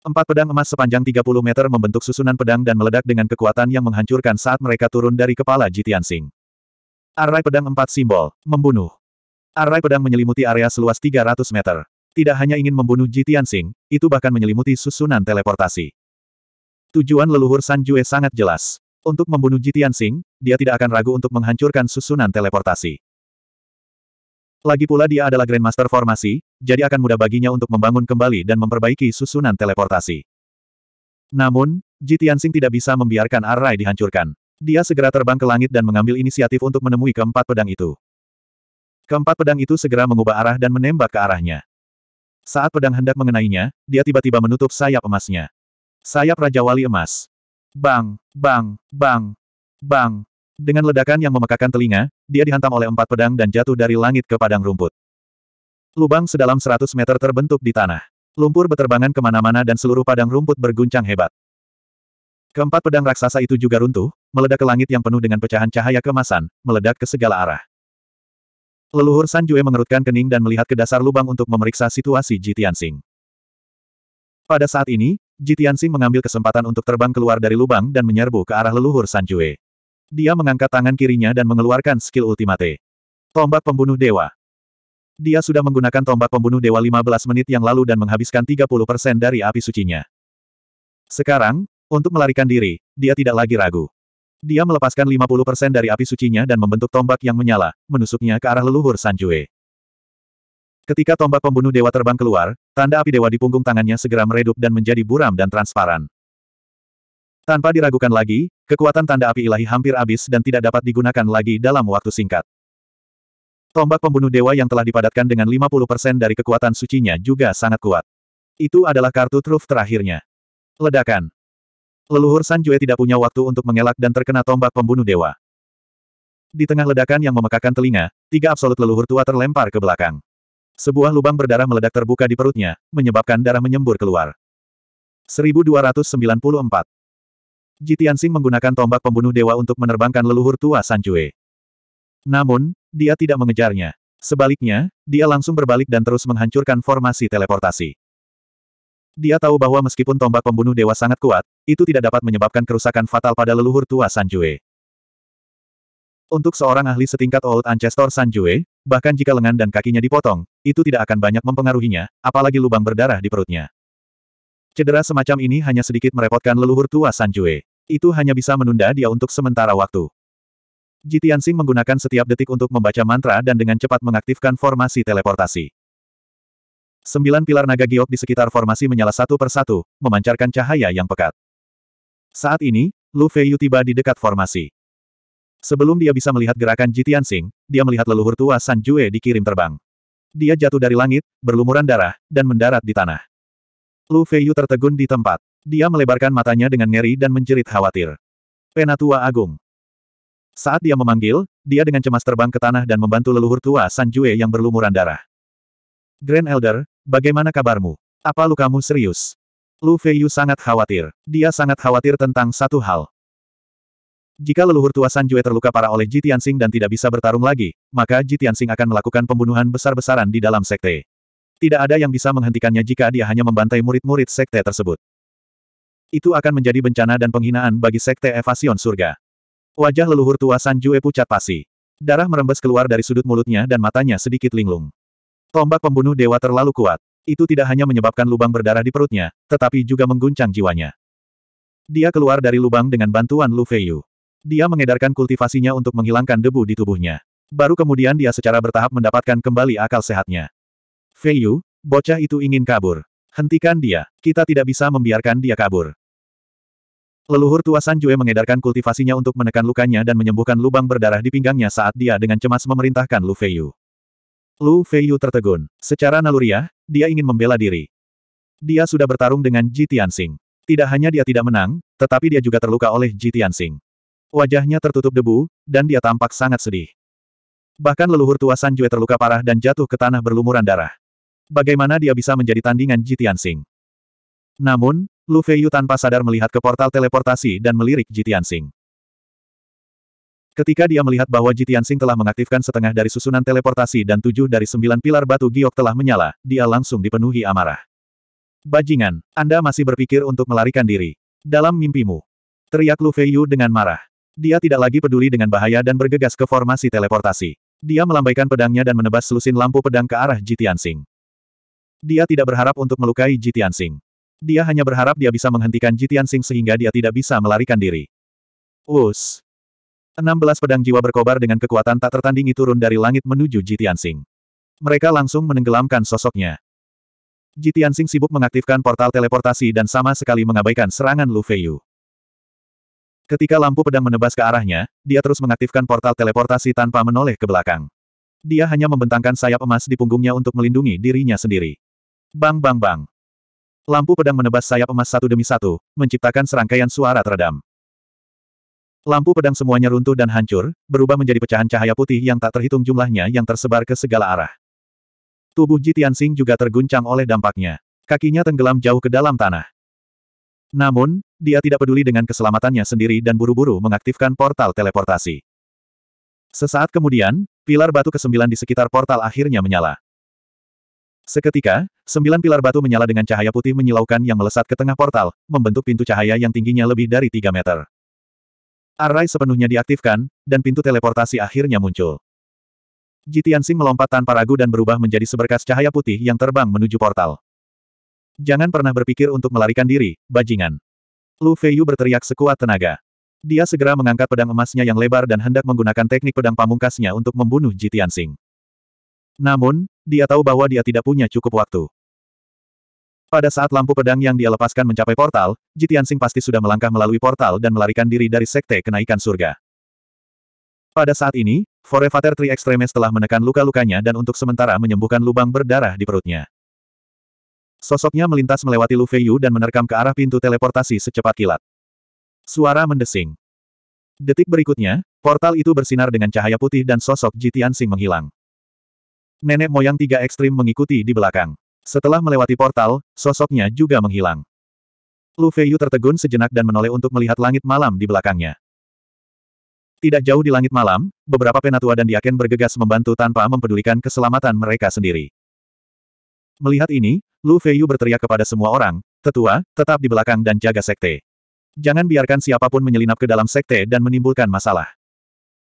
Empat pedang emas sepanjang 30 meter membentuk susunan pedang dan meledak dengan kekuatan yang menghancurkan saat mereka turun dari kepala Jitian Sing. Arai pedang empat simbol, membunuh. Arai pedang menyelimuti area seluas 300 meter. Tidak hanya ingin membunuh Jitian Sing, itu bahkan menyelimuti susunan teleportasi. Tujuan leluhur Sanjue sangat jelas. Untuk membunuh Jitian Sing, dia tidak akan ragu untuk menghancurkan susunan teleportasi. Lagi pula dia adalah Grandmaster Formasi, jadi akan mudah baginya untuk membangun kembali dan memperbaiki susunan teleportasi. Namun, Jitian Sing tidak bisa membiarkan arai dihancurkan. Dia segera terbang ke langit dan mengambil inisiatif untuk menemui keempat pedang itu. Keempat pedang itu segera mengubah arah dan menembak ke arahnya. Saat pedang hendak mengenainya, dia tiba-tiba menutup sayap emasnya. Sayap Raja Wali Emas. Bang, bang, bang, bang. Dengan ledakan yang memekakan telinga, dia dihantam oleh empat pedang dan jatuh dari langit ke padang rumput. Lubang sedalam 100 meter terbentuk di tanah. Lumpur beterbangan kemana-mana dan seluruh padang rumput berguncang hebat. Keempat pedang raksasa itu juga runtuh, meledak ke langit yang penuh dengan pecahan cahaya kemasan, meledak ke segala arah. Leluhur Sanjue mengerutkan kening dan melihat ke dasar lubang untuk memeriksa situasi Jitian Pada saat ini, Jitiansi mengambil kesempatan untuk terbang keluar dari lubang dan menyerbu ke arah leluhur Sanjue. Dia mengangkat tangan kirinya dan mengeluarkan skill ultimate. Tombak pembunuh dewa. Dia sudah menggunakan tombak pembunuh dewa 15 menit yang lalu dan menghabiskan 30% dari api sucinya. Sekarang, untuk melarikan diri, dia tidak lagi ragu. Dia melepaskan 50% dari api sucinya dan membentuk tombak yang menyala, menusuknya ke arah leluhur Sanjue. Ketika tombak pembunuh dewa terbang keluar, tanda api dewa di punggung tangannya segera meredup dan menjadi buram dan transparan. Tanpa diragukan lagi, kekuatan tanda api ilahi hampir habis dan tidak dapat digunakan lagi dalam waktu singkat. Tombak pembunuh dewa yang telah dipadatkan dengan 50% dari kekuatan sucinya juga sangat kuat. Itu adalah kartu truf terakhirnya. Ledakan. Leluhur Sanjue tidak punya waktu untuk mengelak dan terkena tombak pembunuh dewa. Di tengah ledakan yang memekakan telinga, tiga absolut leluhur tua terlempar ke belakang. Sebuah lubang berdarah meledak terbuka di perutnya, menyebabkan darah menyembur keluar. 1294 Sing menggunakan tombak pembunuh dewa untuk menerbangkan leluhur tua Sanjue. Namun, dia tidak mengejarnya. Sebaliknya, dia langsung berbalik dan terus menghancurkan formasi teleportasi. Dia tahu bahwa meskipun tombak pembunuh dewa sangat kuat, itu tidak dapat menyebabkan kerusakan fatal pada leluhur tua Sanjue. Untuk seorang ahli setingkat Old Ancestor Sanjue, Bahkan jika lengan dan kakinya dipotong, itu tidak akan banyak mempengaruhinya, apalagi lubang berdarah di perutnya. Cedera semacam ini hanya sedikit merepotkan leluhur tua Sanjue. Itu hanya bisa menunda dia untuk sementara waktu. Jitiansing menggunakan setiap detik untuk membaca mantra dan dengan cepat mengaktifkan formasi teleportasi. Sembilan pilar naga giok di sekitar formasi menyala satu persatu, memancarkan cahaya yang pekat. Saat ini, Lu Feiyu tiba di dekat formasi. Sebelum dia bisa melihat gerakan Jitian Sing, dia melihat leluhur tua San Jue dikirim terbang. Dia jatuh dari langit, berlumuran darah, dan mendarat di tanah. Lu Feiyu tertegun di tempat. Dia melebarkan matanya dengan ngeri dan menjerit khawatir. Penatua Agung. Saat dia memanggil, dia dengan cemas terbang ke tanah dan membantu leluhur tua San Jue yang berlumuran darah. Grand Elder, bagaimana kabarmu? Apa lukamu serius? Lu Feiyu sangat khawatir. Dia sangat khawatir tentang satu hal. Jika leluhur tua Sanjue terluka parah oleh Ji Tianxing dan tidak bisa bertarung lagi, maka Ji Tianxing akan melakukan pembunuhan besar-besaran di dalam sekte. Tidak ada yang bisa menghentikannya jika dia hanya membantai murid-murid sekte tersebut. Itu akan menjadi bencana dan penghinaan bagi sekte evasion surga. Wajah leluhur tua Sanjue pucat pasi. Darah merembes keluar dari sudut mulutnya dan matanya sedikit linglung. Tombak pembunuh dewa terlalu kuat. Itu tidak hanya menyebabkan lubang berdarah di perutnya, tetapi juga mengguncang jiwanya. Dia keluar dari lubang dengan bantuan Lu Feiyu. Dia mengedarkan kultivasinya untuk menghilangkan debu di tubuhnya. Baru kemudian dia secara bertahap mendapatkan kembali akal sehatnya. Feiyu, bocah itu ingin kabur. Hentikan dia, kita tidak bisa membiarkan dia kabur. Leluhur tua Sanjue mengedarkan kultivasinya untuk menekan lukanya dan menyembuhkan lubang berdarah di pinggangnya saat dia dengan cemas memerintahkan Lu Feiyu. Lu Feiyu tertegun. Secara naluriah, dia ingin membela diri. Dia sudah bertarung dengan Ji Tianxing. Tidak hanya dia tidak menang, tetapi dia juga terluka oleh Ji Tianxing wajahnya tertutup debu, dan dia tampak sangat sedih. Bahkan leluhur tua Sanjue terluka parah dan jatuh ke tanah berlumuran darah. Bagaimana dia bisa menjadi tandingan Jitian Sing? Namun, Lu Feiyu tanpa sadar melihat ke portal teleportasi dan melirik Jitian Sing. Ketika dia melihat bahwa Jitian Sing telah mengaktifkan setengah dari susunan teleportasi dan tujuh dari sembilan pilar batu giok telah menyala, dia langsung dipenuhi amarah. Bajingan, Anda masih berpikir untuk melarikan diri. Dalam mimpimu. Teriak Lu Feiyu dengan marah. Dia tidak lagi peduli dengan bahaya dan bergegas ke formasi teleportasi. Dia melambaikan pedangnya dan menebas selusin lampu pedang ke arah Jitian Sing. Dia tidak berharap untuk melukai Jitian Sing. Dia hanya berharap dia bisa menghentikan Jitian Sing sehingga dia tidak bisa melarikan diri. Us. 16 pedang jiwa berkobar dengan kekuatan tak tertandingi turun dari langit menuju Jitian Sing. Mereka langsung menenggelamkan sosoknya. Jitian Sing sibuk mengaktifkan portal teleportasi dan sama sekali mengabaikan serangan Lu Feiyu. Ketika lampu pedang menebas ke arahnya, dia terus mengaktifkan portal teleportasi tanpa menoleh ke belakang. Dia hanya membentangkan sayap emas di punggungnya untuk melindungi dirinya sendiri. Bang bang bang. Lampu pedang menebas sayap emas satu demi satu, menciptakan serangkaian suara teredam. Lampu pedang semuanya runtuh dan hancur, berubah menjadi pecahan cahaya putih yang tak terhitung jumlahnya yang tersebar ke segala arah. Tubuh Ji Tianxing juga terguncang oleh dampaknya. Kakinya tenggelam jauh ke dalam tanah. Namun, dia tidak peduli dengan keselamatannya sendiri dan buru-buru mengaktifkan portal teleportasi. Sesaat kemudian, pilar batu ke-9 di sekitar portal akhirnya menyala. Seketika, sembilan pilar batu menyala dengan cahaya putih menyilaukan yang melesat ke tengah portal, membentuk pintu cahaya yang tingginya lebih dari 3 meter. Array sepenuhnya diaktifkan, dan pintu teleportasi akhirnya muncul. Jitiansing melompat tanpa ragu dan berubah menjadi seberkas cahaya putih yang terbang menuju portal. Jangan pernah berpikir untuk melarikan diri, bajingan. Lu Feiyu berteriak sekuat tenaga. Dia segera mengangkat pedang emasnya yang lebar dan hendak menggunakan teknik pedang pamungkasnya untuk membunuh Jitian Sing. Namun, dia tahu bahwa dia tidak punya cukup waktu. Pada saat lampu pedang yang dia lepaskan mencapai portal, Jitian Sing pasti sudah melangkah melalui portal dan melarikan diri dari sekte kenaikan surga. Pada saat ini, Forevater Tri Extremes telah menekan luka-lukanya dan untuk sementara menyembuhkan lubang berdarah di perutnya. Sosoknya melintas melewati Lu Feiyu dan menerkam ke arah pintu teleportasi secepat kilat. Suara mendesing. Detik berikutnya, portal itu bersinar dengan cahaya putih dan sosok Jitian Sing menghilang. Nenek moyang tiga ekstrim mengikuti di belakang. Setelah melewati portal, sosoknya juga menghilang. Lu Feiyu tertegun sejenak dan menoleh untuk melihat langit malam di belakangnya. Tidak jauh di langit malam, beberapa penatua dan diaken bergegas membantu tanpa mempedulikan keselamatan mereka sendiri. Melihat ini, Lu Feiyu berteriak kepada semua orang, tetua, tetap di belakang dan jaga sekte. Jangan biarkan siapapun menyelinap ke dalam sekte dan menimbulkan masalah.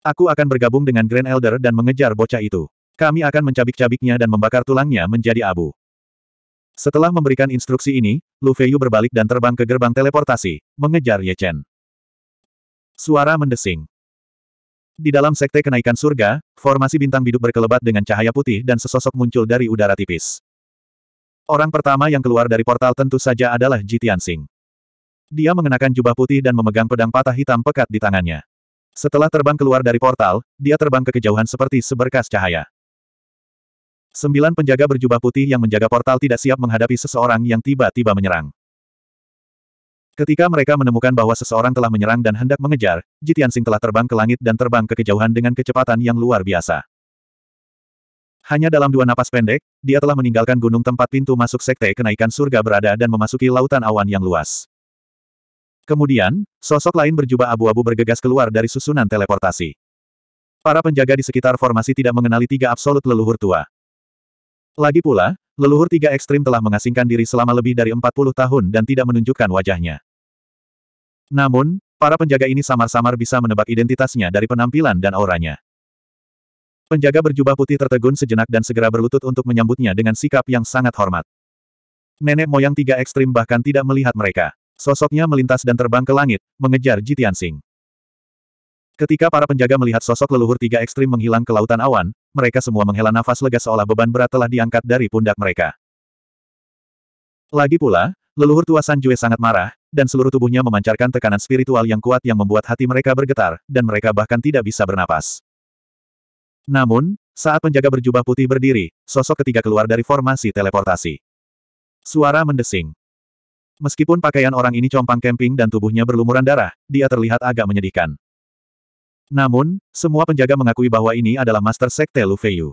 Aku akan bergabung dengan Grand Elder dan mengejar bocah itu. Kami akan mencabik-cabiknya dan membakar tulangnya menjadi abu. Setelah memberikan instruksi ini, Lu Feiyu berbalik dan terbang ke gerbang teleportasi, mengejar Ye Chen. Suara mendesing. Di dalam sekte kenaikan surga, formasi bintang biduk berkelebat dengan cahaya putih dan sesosok muncul dari udara tipis. Orang pertama yang keluar dari portal tentu saja adalah Jitian Tianxing. Dia mengenakan jubah putih dan memegang pedang patah hitam pekat di tangannya. Setelah terbang keluar dari portal, dia terbang ke kejauhan seperti seberkas cahaya. Sembilan penjaga berjubah putih yang menjaga portal tidak siap menghadapi seseorang yang tiba-tiba menyerang. Ketika mereka menemukan bahwa seseorang telah menyerang dan hendak mengejar, Jitian Sing telah terbang ke langit dan terbang ke kejauhan dengan kecepatan yang luar biasa. Hanya dalam dua napas pendek, dia telah meninggalkan gunung tempat pintu masuk sekte kenaikan surga berada dan memasuki lautan awan yang luas. Kemudian, sosok lain berjubah abu-abu bergegas keluar dari susunan teleportasi. Para penjaga di sekitar formasi tidak mengenali tiga absolut leluhur tua. Lagi pula, leluhur tiga ekstrim telah mengasingkan diri selama lebih dari 40 tahun dan tidak menunjukkan wajahnya. Namun, para penjaga ini samar-samar bisa menebak identitasnya dari penampilan dan auranya. Penjaga berjubah putih tertegun sejenak dan segera berlutut untuk menyambutnya dengan sikap yang sangat hormat. Nenek moyang tiga ekstrim bahkan tidak melihat mereka. Sosoknya melintas dan terbang ke langit, mengejar Jitian Sing. Ketika para penjaga melihat sosok leluhur tiga ekstrim menghilang ke lautan awan, mereka semua menghela nafas lega seolah beban berat telah diangkat dari pundak mereka. Lagi pula, leluhur tua San sangat marah, dan seluruh tubuhnya memancarkan tekanan spiritual yang kuat yang membuat hati mereka bergetar, dan mereka bahkan tidak bisa bernapas. Namun, saat penjaga berjubah putih berdiri, sosok ketiga keluar dari formasi teleportasi. Suara mendesing. Meskipun pakaian orang ini compang camping dan tubuhnya berlumuran darah, dia terlihat agak menyedihkan. Namun, semua penjaga mengakui bahwa ini adalah Master Sekte Lu Feiyu.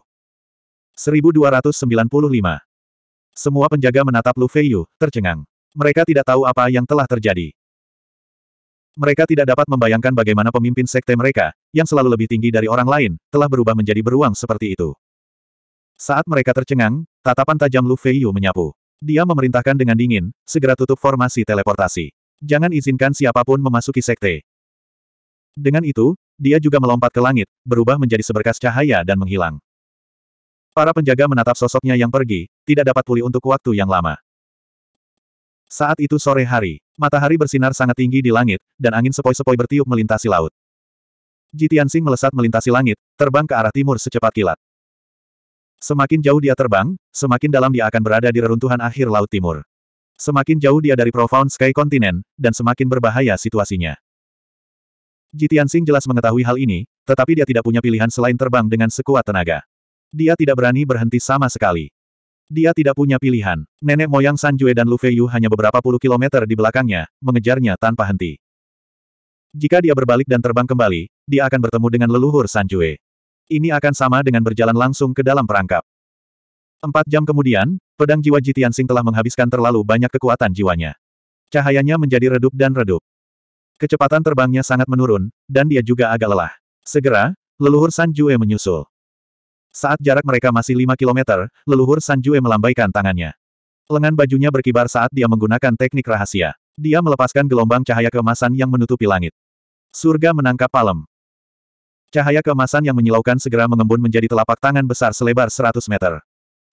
1295. Semua penjaga menatap Lu Feiyu, tercengang. Mereka tidak tahu apa yang telah terjadi. Mereka tidak dapat membayangkan bagaimana pemimpin sekte mereka, yang selalu lebih tinggi dari orang lain, telah berubah menjadi beruang seperti itu. Saat mereka tercengang, tatapan tajam Lu Feiyu menyapu. Dia memerintahkan dengan dingin, segera tutup formasi teleportasi. Jangan izinkan siapapun memasuki sekte. Dengan itu, dia juga melompat ke langit, berubah menjadi seberkas cahaya dan menghilang. Para penjaga menatap sosoknya yang pergi, tidak dapat pulih untuk waktu yang lama. Saat itu sore hari, matahari bersinar sangat tinggi di langit, dan angin sepoi-sepoi bertiup melintasi laut. Jitiansing melesat melintasi langit, terbang ke arah timur secepat kilat. Semakin jauh dia terbang, semakin dalam dia akan berada di reruntuhan akhir laut timur. Semakin jauh dia dari Profound Sky Continent, dan semakin berbahaya situasinya. Jitiansing jelas mengetahui hal ini, tetapi dia tidak punya pilihan selain terbang dengan sekuat tenaga. Dia tidak berani berhenti sama sekali. Dia tidak punya pilihan. Nenek moyang San Jue dan Lu Feiyu hanya beberapa puluh kilometer di belakangnya, mengejarnya tanpa henti. Jika dia berbalik dan terbang kembali, dia akan bertemu dengan leluhur San Jue. Ini akan sama dengan berjalan langsung ke dalam perangkap. Empat jam kemudian, pedang jiwa Jitian Sing telah menghabiskan terlalu banyak kekuatan jiwanya. Cahayanya menjadi redup dan redup. Kecepatan terbangnya sangat menurun, dan dia juga agak lelah. Segera, leluhur San Jue menyusul. Saat jarak mereka masih 5 km, leluhur Sanjue melambaikan tangannya. Lengan bajunya berkibar saat dia menggunakan teknik rahasia. Dia melepaskan gelombang cahaya keemasan yang menutupi langit. Surga menangkap palem. Cahaya keemasan yang menyilaukan segera mengembun menjadi telapak tangan besar selebar 100 meter.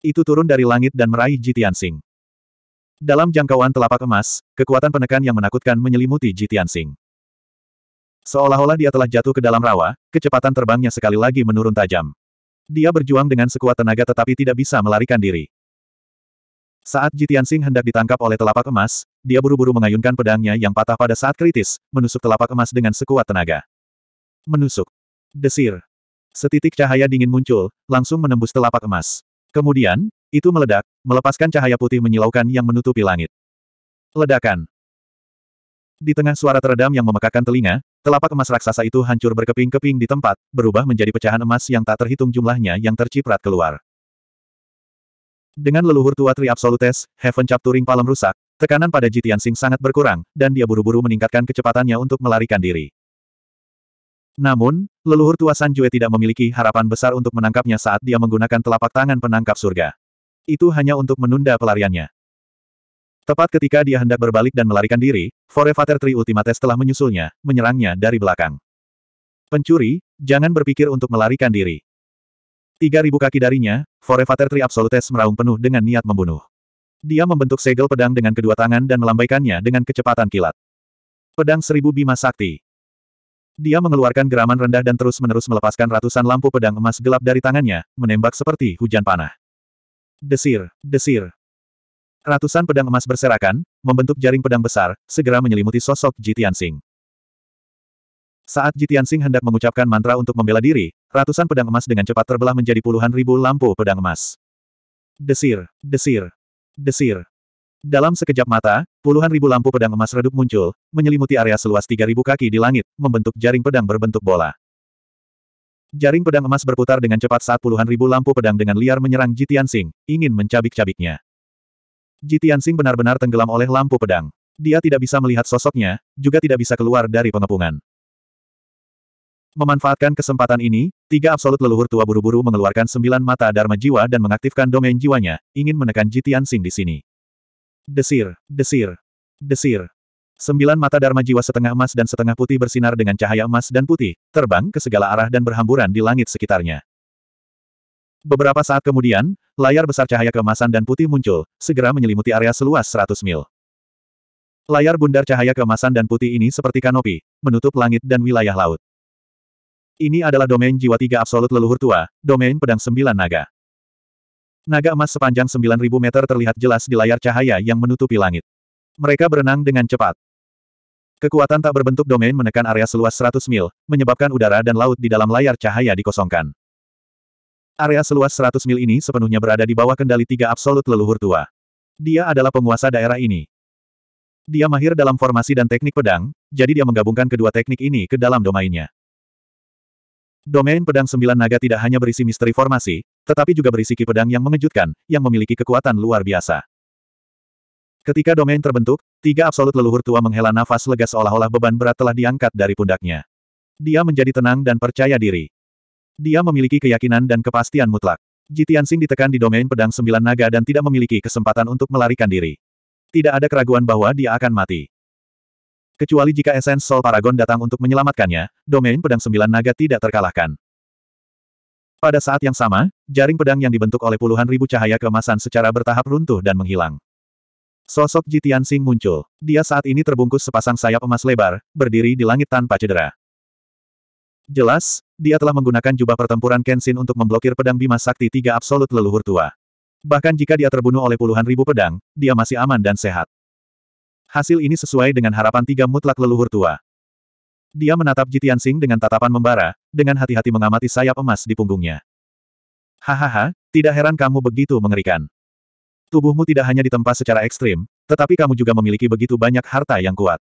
Itu turun dari langit dan meraih Jitian Sing. Dalam jangkauan telapak emas, kekuatan penekan yang menakutkan menyelimuti Jitian Sing. Seolah-olah dia telah jatuh ke dalam rawa, kecepatan terbangnya sekali lagi menurun tajam. Dia berjuang dengan sekuat tenaga tetapi tidak bisa melarikan diri. Saat Jitiansing hendak ditangkap oleh telapak emas, dia buru-buru mengayunkan pedangnya yang patah pada saat kritis, menusuk telapak emas dengan sekuat tenaga. Menusuk. Desir. Setitik cahaya dingin muncul, langsung menembus telapak emas. Kemudian, itu meledak, melepaskan cahaya putih menyilaukan yang menutupi langit. Ledakan. Di tengah suara teredam yang memekakan telinga, Telapak emas raksasa itu hancur berkeping-keping di tempat, berubah menjadi pecahan emas yang tak terhitung jumlahnya yang terciprat keluar. Dengan leluhur tua Tri Absolutes, Heaven Capturing Palem rusak, tekanan pada Jitian Sing sangat berkurang, dan dia buru-buru meningkatkan kecepatannya untuk melarikan diri. Namun, leluhur tua Sanjue tidak memiliki harapan besar untuk menangkapnya saat dia menggunakan telapak tangan penangkap surga. Itu hanya untuk menunda pelariannya. Tepat ketika dia hendak berbalik dan melarikan diri, Forevater Tri Ultimates telah menyusulnya, menyerangnya dari belakang. Pencuri, jangan berpikir untuk melarikan diri. Tiga ribu kaki darinya, Forevater Tri Absolutes meraung penuh dengan niat membunuh. Dia membentuk segel pedang dengan kedua tangan dan melambaikannya dengan kecepatan kilat. Pedang Seribu Bima Sakti. Dia mengeluarkan geraman rendah dan terus-menerus melepaskan ratusan lampu pedang emas gelap dari tangannya, menembak seperti hujan panah. Desir, desir, Ratusan pedang emas berserakan, membentuk jaring pedang besar, segera menyelimuti sosok Jitian Tianxing. Saat Jitian Tianxing hendak mengucapkan mantra untuk membela diri, ratusan pedang emas dengan cepat terbelah menjadi puluhan ribu lampu pedang emas. Desir, desir, desir. Dalam sekejap mata, puluhan ribu lampu pedang emas redup muncul, menyelimuti area seluas 3.000 kaki di langit, membentuk jaring pedang berbentuk bola. Jaring pedang emas berputar dengan cepat saat puluhan ribu lampu pedang dengan liar menyerang Jitian Sing, ingin mencabik-cabiknya. Ji Tianxing benar-benar tenggelam oleh lampu pedang. Dia tidak bisa melihat sosoknya, juga tidak bisa keluar dari pengepungan. Memanfaatkan kesempatan ini, tiga absolut leluhur tua buru-buru mengeluarkan sembilan mata Dharma Jiwa dan mengaktifkan domain jiwanya, ingin menekan Ji Tianxing di sini. Desir, desir, desir. Sembilan mata Dharma Jiwa setengah emas dan setengah putih bersinar dengan cahaya emas dan putih, terbang ke segala arah dan berhamburan di langit sekitarnya. Beberapa saat kemudian, layar besar cahaya keemasan dan putih muncul, segera menyelimuti area seluas 100 mil. Layar bundar cahaya keemasan dan putih ini seperti kanopi, menutup langit dan wilayah laut. Ini adalah domain jiwa tiga absolut leluhur tua, domain pedang sembilan naga. Naga emas sepanjang 9.000 meter terlihat jelas di layar cahaya yang menutupi langit. Mereka berenang dengan cepat. Kekuatan tak berbentuk domain menekan area seluas 100 mil, menyebabkan udara dan laut di dalam layar cahaya dikosongkan. Area seluas 100 mil ini sepenuhnya berada di bawah kendali tiga absolut leluhur tua. Dia adalah penguasa daerah ini. Dia mahir dalam formasi dan teknik pedang, jadi dia menggabungkan kedua teknik ini ke dalam domainnya. Domain pedang sembilan naga tidak hanya berisi misteri formasi, tetapi juga berisi ki pedang yang mengejutkan, yang memiliki kekuatan luar biasa. Ketika domain terbentuk, tiga absolut leluhur tua menghela nafas lega seolah-olah beban berat telah diangkat dari pundaknya. Dia menjadi tenang dan percaya diri. Dia memiliki keyakinan dan kepastian mutlak. Jitiansing ditekan di domain pedang sembilan naga dan tidak memiliki kesempatan untuk melarikan diri. Tidak ada keraguan bahwa dia akan mati. Kecuali jika esens Sol Paragon datang untuk menyelamatkannya, domain pedang sembilan naga tidak terkalahkan. Pada saat yang sama, jaring pedang yang dibentuk oleh puluhan ribu cahaya kemasan secara bertahap runtuh dan menghilang. Sosok Jitiansing muncul. Dia saat ini terbungkus sepasang sayap emas lebar, berdiri di langit tanpa cedera. Jelas, dia telah menggunakan jubah pertempuran Kenshin untuk memblokir pedang Bima Sakti tiga absolut leluhur tua. Bahkan jika dia terbunuh oleh puluhan ribu pedang, dia masih aman dan sehat. Hasil ini sesuai dengan harapan tiga mutlak leluhur tua. Dia menatap Jitian Sing dengan tatapan membara, dengan hati-hati mengamati sayap emas di punggungnya. Hahaha, tidak heran kamu begitu mengerikan. Tubuhmu tidak hanya ditempa secara ekstrim, tetapi kamu juga memiliki begitu banyak harta yang kuat.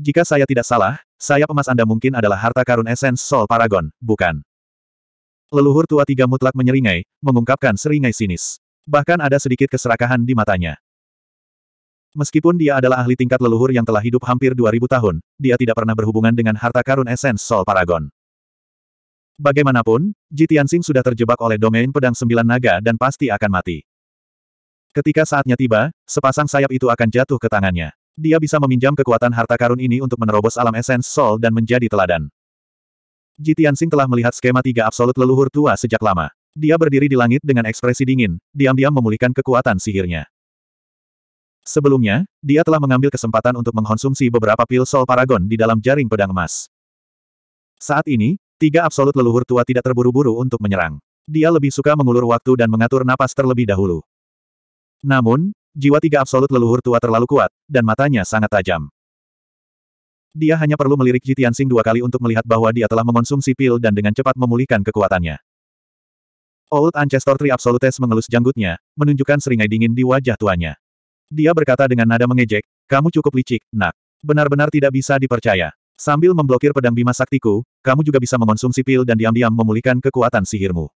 Jika saya tidak salah, Sayap emas Anda mungkin adalah harta karun esens Sol Paragon, bukan? Leluhur tua tiga mutlak menyeringai, mengungkapkan seringai sinis. Bahkan ada sedikit keserakahan di matanya. Meskipun dia adalah ahli tingkat leluhur yang telah hidup hampir 2000 tahun, dia tidak pernah berhubungan dengan harta karun esens Sol Paragon. Bagaimanapun, Jitian Sing sudah terjebak oleh domain pedang sembilan naga dan pasti akan mati. Ketika saatnya tiba, sepasang sayap itu akan jatuh ke tangannya. Dia bisa meminjam kekuatan harta karun ini untuk menerobos alam esens Sol dan menjadi teladan. Jitian Sing telah melihat skema tiga absolut leluhur tua sejak lama. Dia berdiri di langit dengan ekspresi dingin, diam-diam memulihkan kekuatan sihirnya. Sebelumnya, dia telah mengambil kesempatan untuk mengkonsumsi beberapa pil Sol Paragon di dalam jaring pedang emas. Saat ini, tiga absolut leluhur tua tidak terburu-buru untuk menyerang. Dia lebih suka mengulur waktu dan mengatur napas terlebih dahulu. Namun, Jiwa tiga absolut leluhur tua terlalu kuat, dan matanya sangat tajam. Dia hanya perlu melirik Sing dua kali untuk melihat bahwa dia telah mengonsumsi pil dan dengan cepat memulihkan kekuatannya. Old Ancestor Tri Absolutes mengelus janggutnya, menunjukkan seringai dingin di wajah tuanya. Dia berkata dengan nada mengejek, kamu cukup licik, nak. Benar-benar tidak bisa dipercaya. Sambil memblokir pedang bima saktiku, kamu juga bisa mengonsumsi pil dan diam-diam memulihkan kekuatan sihirmu.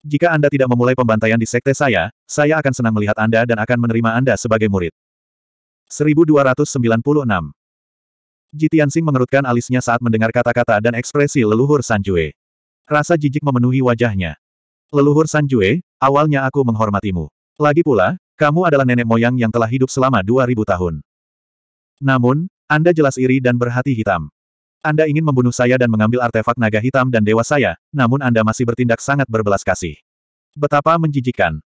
Jika Anda tidak memulai pembantaian di sekte saya, saya akan senang melihat Anda dan akan menerima Anda sebagai murid. 1296 Jitiansing mengerutkan alisnya saat mendengar kata-kata dan ekspresi leluhur Sanjue. Rasa jijik memenuhi wajahnya. Leluhur Sanjue, awalnya aku menghormatimu. Lagi pula, kamu adalah nenek moyang yang telah hidup selama 2000 tahun. Namun, Anda jelas iri dan berhati hitam. Anda ingin membunuh saya dan mengambil artefak naga hitam dan dewa saya, namun Anda masih bertindak sangat berbelas kasih. Betapa menjijikan.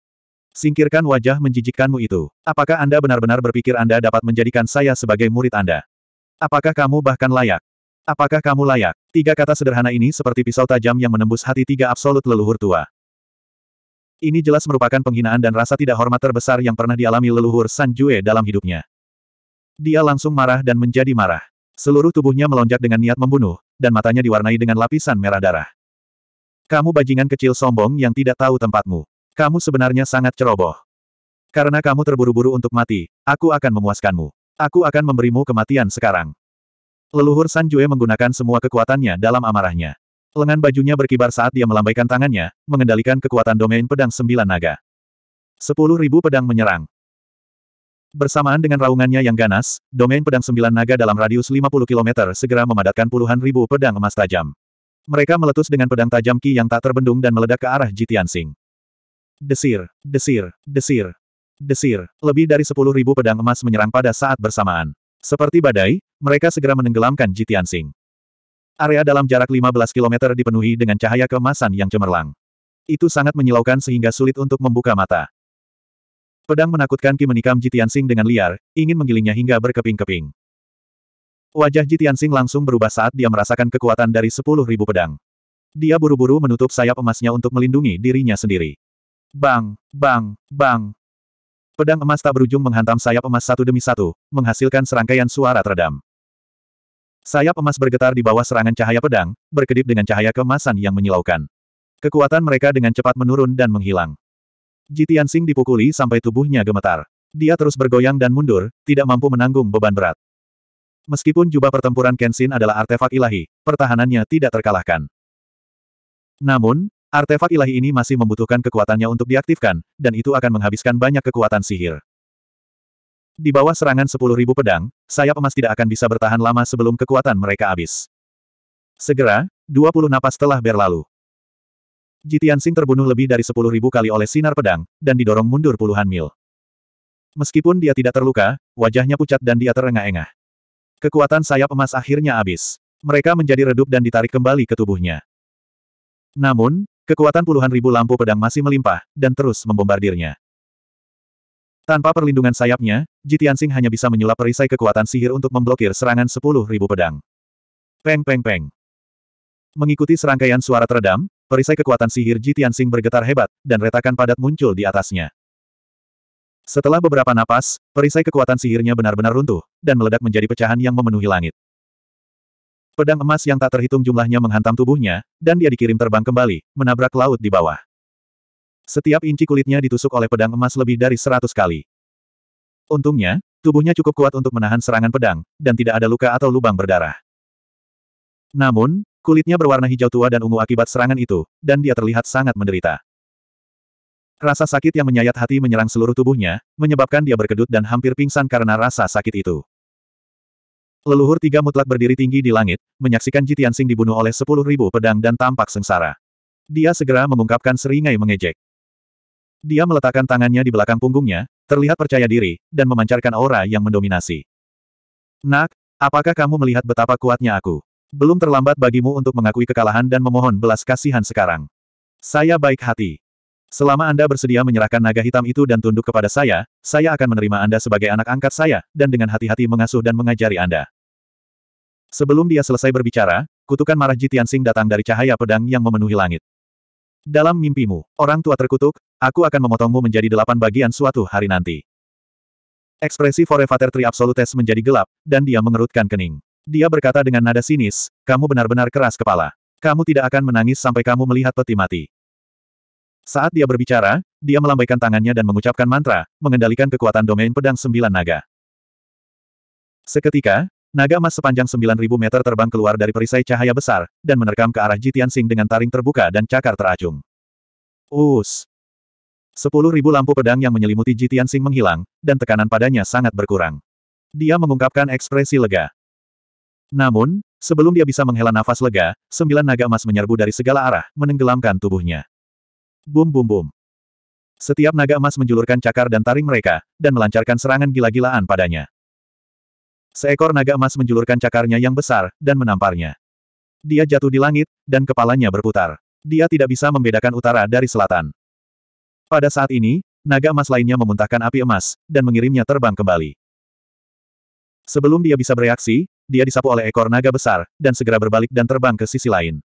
Singkirkan wajah menjijikkanmu itu. Apakah Anda benar-benar berpikir Anda dapat menjadikan saya sebagai murid Anda? Apakah kamu bahkan layak? Apakah kamu layak? Tiga kata sederhana ini seperti pisau tajam yang menembus hati tiga absolut leluhur tua. Ini jelas merupakan penghinaan dan rasa tidak hormat terbesar yang pernah dialami leluhur San Jue dalam hidupnya. Dia langsung marah dan menjadi marah. Seluruh tubuhnya melonjak dengan niat membunuh, dan matanya diwarnai dengan lapisan merah darah. Kamu bajingan kecil sombong yang tidak tahu tempatmu. Kamu sebenarnya sangat ceroboh. Karena kamu terburu-buru untuk mati, aku akan memuaskanmu. Aku akan memberimu kematian sekarang. Leluhur San Jue menggunakan semua kekuatannya dalam amarahnya. Lengan bajunya berkibar saat dia melambaikan tangannya, mengendalikan kekuatan domain pedang sembilan naga. Sepuluh ribu pedang menyerang. Bersamaan dengan raungannya yang ganas, domain pedang sembilan naga dalam radius 50 km segera memadatkan puluhan ribu pedang emas tajam. Mereka meletus dengan pedang tajam Ki yang tak terbendung dan meledak ke arah Jitian Sing. Desir, desir, desir, desir, lebih dari sepuluh ribu pedang emas menyerang pada saat bersamaan. Seperti badai, mereka segera menenggelamkan Jitian Sing. Area dalam jarak 15 km dipenuhi dengan cahaya keemasan yang cemerlang. Itu sangat menyilaukan sehingga sulit untuk membuka mata. Pedang menakutkan Ki menikam Jitian Jitiansing dengan liar, ingin menggilingnya hingga berkeping-keping. Wajah Jitian Jitiansing langsung berubah saat dia merasakan kekuatan dari sepuluh ribu pedang. Dia buru-buru menutup sayap emasnya untuk melindungi dirinya sendiri. Bang, bang, bang. Pedang emas tak berujung menghantam sayap emas satu demi satu, menghasilkan serangkaian suara teredam. Sayap emas bergetar di bawah serangan cahaya pedang, berkedip dengan cahaya kemasan yang menyilaukan. Kekuatan mereka dengan cepat menurun dan menghilang. Jitian Sing dipukuli sampai tubuhnya gemetar. Dia terus bergoyang dan mundur, tidak mampu menanggung beban berat. Meskipun jubah pertempuran Kenshin adalah artefak ilahi, pertahanannya tidak terkalahkan. Namun, artefak ilahi ini masih membutuhkan kekuatannya untuk diaktifkan, dan itu akan menghabiskan banyak kekuatan sihir. Di bawah serangan 10.000 pedang, sayap emas tidak akan bisa bertahan lama sebelum kekuatan mereka habis. Segera, 20 napas telah berlalu. Jitiansing terbunuh lebih dari sepuluh ribu kali oleh sinar pedang, dan didorong mundur puluhan mil. Meskipun dia tidak terluka, wajahnya pucat dan dia terengah-engah. Kekuatan sayap emas akhirnya habis. Mereka menjadi redup dan ditarik kembali ke tubuhnya. Namun, kekuatan puluhan ribu lampu pedang masih melimpah, dan terus membombardirnya. Tanpa perlindungan sayapnya, Jitiansing hanya bisa menyulap perisai kekuatan sihir untuk memblokir serangan sepuluh ribu pedang. Peng peng peng. Mengikuti serangkaian suara teredam, perisai kekuatan sihir Ji Tianxing bergetar hebat, dan retakan padat muncul di atasnya. Setelah beberapa napas, perisai kekuatan sihirnya benar-benar runtuh, dan meledak menjadi pecahan yang memenuhi langit. Pedang emas yang tak terhitung jumlahnya menghantam tubuhnya, dan dia dikirim terbang kembali, menabrak laut di bawah. Setiap inci kulitnya ditusuk oleh pedang emas lebih dari seratus kali. Untungnya, tubuhnya cukup kuat untuk menahan serangan pedang, dan tidak ada luka atau lubang berdarah. Namun, Kulitnya berwarna hijau tua dan ungu akibat serangan itu, dan dia terlihat sangat menderita. Rasa sakit yang menyayat hati menyerang seluruh tubuhnya, menyebabkan dia berkedut dan hampir pingsan karena rasa sakit itu. Leluhur tiga mutlak berdiri tinggi di langit, menyaksikan Jitian Sing dibunuh oleh sepuluh ribu pedang dan tampak sengsara. Dia segera mengungkapkan seringai mengejek. Dia meletakkan tangannya di belakang punggungnya, terlihat percaya diri, dan memancarkan aura yang mendominasi. Nak, apakah kamu melihat betapa kuatnya aku? Belum terlambat bagimu untuk mengakui kekalahan dan memohon belas kasihan sekarang. Saya baik hati. Selama Anda bersedia menyerahkan naga hitam itu dan tunduk kepada saya, saya akan menerima Anda sebagai anak angkat saya, dan dengan hati-hati mengasuh dan mengajari Anda. Sebelum dia selesai berbicara, kutukan marah Jitian Sing datang dari cahaya pedang yang memenuhi langit. Dalam mimpimu, orang tua terkutuk, aku akan memotongmu menjadi delapan bagian suatu hari nanti. Ekspresi Forevater Tri Absolutes menjadi gelap, dan dia mengerutkan kening. Dia berkata dengan nada sinis, kamu benar-benar keras kepala. Kamu tidak akan menangis sampai kamu melihat peti mati. Saat dia berbicara, dia melambaikan tangannya dan mengucapkan mantra, mengendalikan kekuatan domain pedang sembilan naga. Seketika, naga emas sepanjang 9.000 meter terbang keluar dari perisai cahaya besar, dan menerkam ke arah Jitian Sing dengan taring terbuka dan cakar teracung. Us! Sepuluh ribu lampu pedang yang menyelimuti Jitian Sing menghilang, dan tekanan padanya sangat berkurang. Dia mengungkapkan ekspresi lega. Namun, sebelum dia bisa menghela nafas lega, sembilan naga emas menyerbu dari segala arah, menenggelamkan tubuhnya. Bum bum bum. Setiap naga emas menjulurkan cakar dan taring mereka, dan melancarkan serangan gila-gilaan padanya. Seekor naga emas menjulurkan cakarnya yang besar, dan menamparnya. Dia jatuh di langit, dan kepalanya berputar. Dia tidak bisa membedakan utara dari selatan. Pada saat ini, naga emas lainnya memuntahkan api emas, dan mengirimnya terbang kembali. Sebelum dia bisa bereaksi, dia disapu oleh ekor naga besar, dan segera berbalik dan terbang ke sisi lain.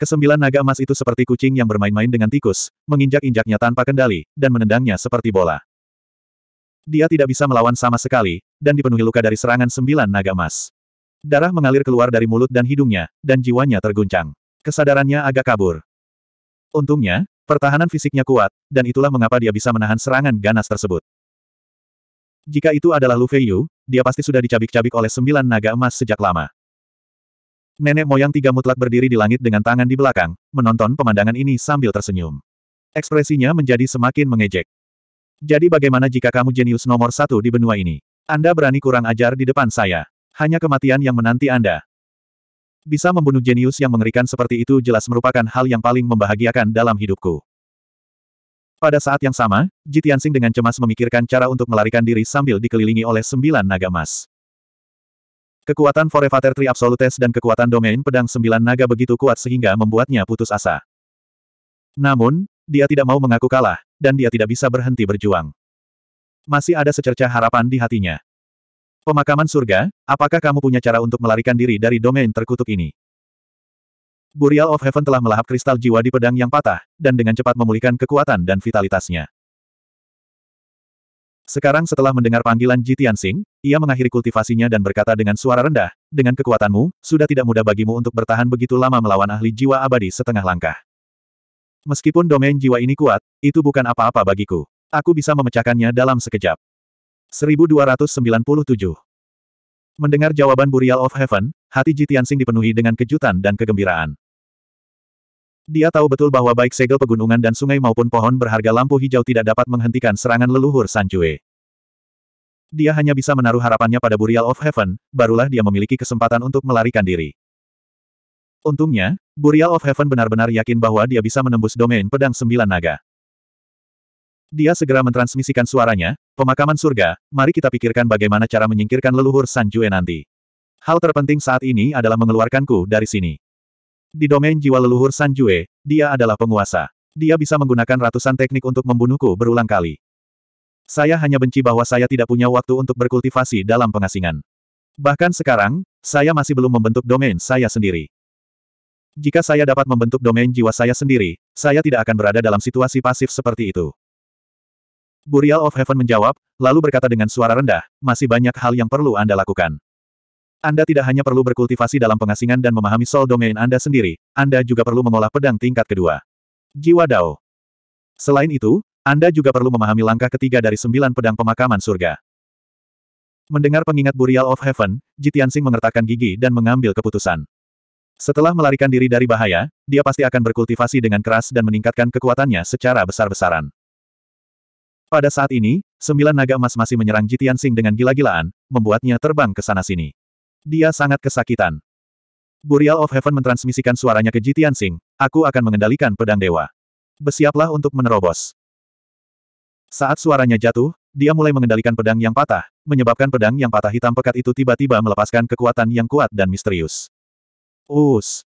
Kesembilan naga emas itu seperti kucing yang bermain-main dengan tikus, menginjak-injaknya tanpa kendali, dan menendangnya seperti bola. Dia tidak bisa melawan sama sekali, dan dipenuhi luka dari serangan sembilan naga emas. Darah mengalir keluar dari mulut dan hidungnya, dan jiwanya terguncang. Kesadarannya agak kabur. Untungnya, pertahanan fisiknya kuat, dan itulah mengapa dia bisa menahan serangan ganas tersebut. Jika itu adalah Lu Feiyu, dia pasti sudah dicabik-cabik oleh sembilan naga emas sejak lama. Nenek moyang tiga mutlak berdiri di langit dengan tangan di belakang, menonton pemandangan ini sambil tersenyum. Ekspresinya menjadi semakin mengejek. Jadi bagaimana jika kamu jenius nomor satu di benua ini? Anda berani kurang ajar di depan saya. Hanya kematian yang menanti Anda. Bisa membunuh jenius yang mengerikan seperti itu jelas merupakan hal yang paling membahagiakan dalam hidupku. Pada saat yang sama, Ji Tianxing dengan cemas memikirkan cara untuk melarikan diri sambil dikelilingi oleh sembilan naga emas. Kekuatan Forevater Tri Absolutes dan kekuatan domain pedang sembilan naga begitu kuat sehingga membuatnya putus asa. Namun, dia tidak mau mengaku kalah, dan dia tidak bisa berhenti berjuang. Masih ada secerca harapan di hatinya. Pemakaman surga, apakah kamu punya cara untuk melarikan diri dari domain terkutuk ini? Burial of Heaven telah melahap kristal jiwa di pedang yang patah, dan dengan cepat memulihkan kekuatan dan vitalitasnya. Sekarang setelah mendengar panggilan Ji Tianxing, ia mengakhiri kultivasinya dan berkata dengan suara rendah, dengan kekuatanmu, sudah tidak mudah bagimu untuk bertahan begitu lama melawan ahli jiwa abadi setengah langkah. Meskipun domain jiwa ini kuat, itu bukan apa-apa bagiku. Aku bisa memecahkannya dalam sekejap. 1297 Mendengar jawaban Burial of Heaven, hati Ji dipenuhi dengan kejutan dan kegembiraan. Dia tahu betul bahwa baik segel pegunungan dan sungai maupun pohon berharga lampu hijau tidak dapat menghentikan serangan leluhur Sanjue. Dia hanya bisa menaruh harapannya pada Burial of Heaven, barulah dia memiliki kesempatan untuk melarikan diri. Untungnya, Burial of Heaven benar-benar yakin bahwa dia bisa menembus domain pedang sembilan naga. Dia segera mentransmisikan suaranya, pemakaman surga, mari kita pikirkan bagaimana cara menyingkirkan leluhur San Jue nanti. Hal terpenting saat ini adalah mengeluarkanku dari sini. Di domain jiwa leluhur San Jue, dia adalah penguasa. Dia bisa menggunakan ratusan teknik untuk membunuhku berulang kali. Saya hanya benci bahwa saya tidak punya waktu untuk berkultivasi dalam pengasingan. Bahkan sekarang, saya masih belum membentuk domain saya sendiri. Jika saya dapat membentuk domain jiwa saya sendiri, saya tidak akan berada dalam situasi pasif seperti itu. Burial of Heaven menjawab, lalu berkata dengan suara rendah, masih banyak hal yang perlu Anda lakukan. Anda tidak hanya perlu berkultivasi dalam pengasingan dan memahami soul domain Anda sendiri, Anda juga perlu mengolah pedang tingkat kedua. Jiwa Dao. Selain itu, Anda juga perlu memahami langkah ketiga dari sembilan pedang pemakaman surga. Mendengar pengingat Burial of Heaven, Jitiansing mengertakkan gigi dan mengambil keputusan. Setelah melarikan diri dari bahaya, dia pasti akan berkultivasi dengan keras dan meningkatkan kekuatannya secara besar-besaran. Pada saat ini, sembilan naga emas masih menyerang Jitian Sing dengan gila-gilaan, membuatnya terbang ke sana-sini. Dia sangat kesakitan. Burial of Heaven mentransmisikan suaranya ke Jitian Sing, aku akan mengendalikan pedang dewa. Bersiaplah untuk menerobos. Saat suaranya jatuh, dia mulai mengendalikan pedang yang patah, menyebabkan pedang yang patah hitam pekat itu tiba-tiba melepaskan kekuatan yang kuat dan misterius. Us.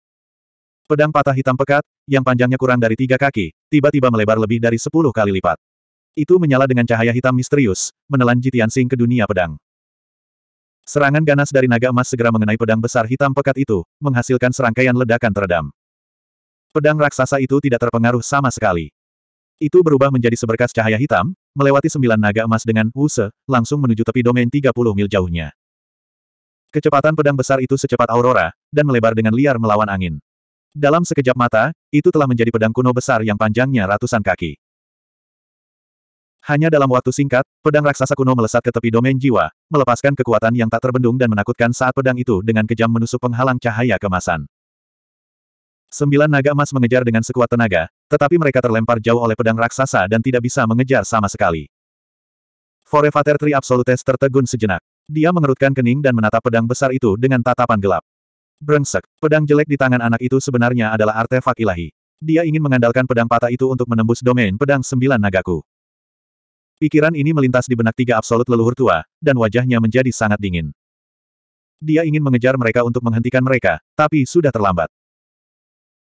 Pedang patah hitam pekat, yang panjangnya kurang dari tiga kaki, tiba-tiba melebar lebih dari sepuluh kali lipat. Itu menyala dengan cahaya hitam misterius, menelan Jitian Sing ke dunia pedang. Serangan ganas dari naga emas segera mengenai pedang besar hitam pekat itu, menghasilkan serangkaian ledakan teredam. Pedang raksasa itu tidak terpengaruh sama sekali. Itu berubah menjadi seberkas cahaya hitam, melewati sembilan naga emas dengan wuse, langsung menuju tepi domain 30 mil jauhnya. Kecepatan pedang besar itu secepat aurora, dan melebar dengan liar melawan angin. Dalam sekejap mata, itu telah menjadi pedang kuno besar yang panjangnya ratusan kaki. Hanya dalam waktu singkat, pedang raksasa kuno melesat ke tepi domain jiwa, melepaskan kekuatan yang tak terbendung dan menakutkan saat pedang itu dengan kejam menusuk penghalang cahaya kemasan. Sembilan naga emas mengejar dengan sekuat tenaga, tetapi mereka terlempar jauh oleh pedang raksasa dan tidak bisa mengejar sama sekali. Forevater Tri Absolutes tertegun sejenak. Dia mengerutkan kening dan menatap pedang besar itu dengan tatapan gelap. Brengsek, pedang jelek di tangan anak itu sebenarnya adalah artefak ilahi. Dia ingin mengandalkan pedang patah itu untuk menembus domain pedang sembilan nagaku. Pikiran ini melintas di benak tiga absolut leluhur tua, dan wajahnya menjadi sangat dingin. Dia ingin mengejar mereka untuk menghentikan mereka, tapi sudah terlambat.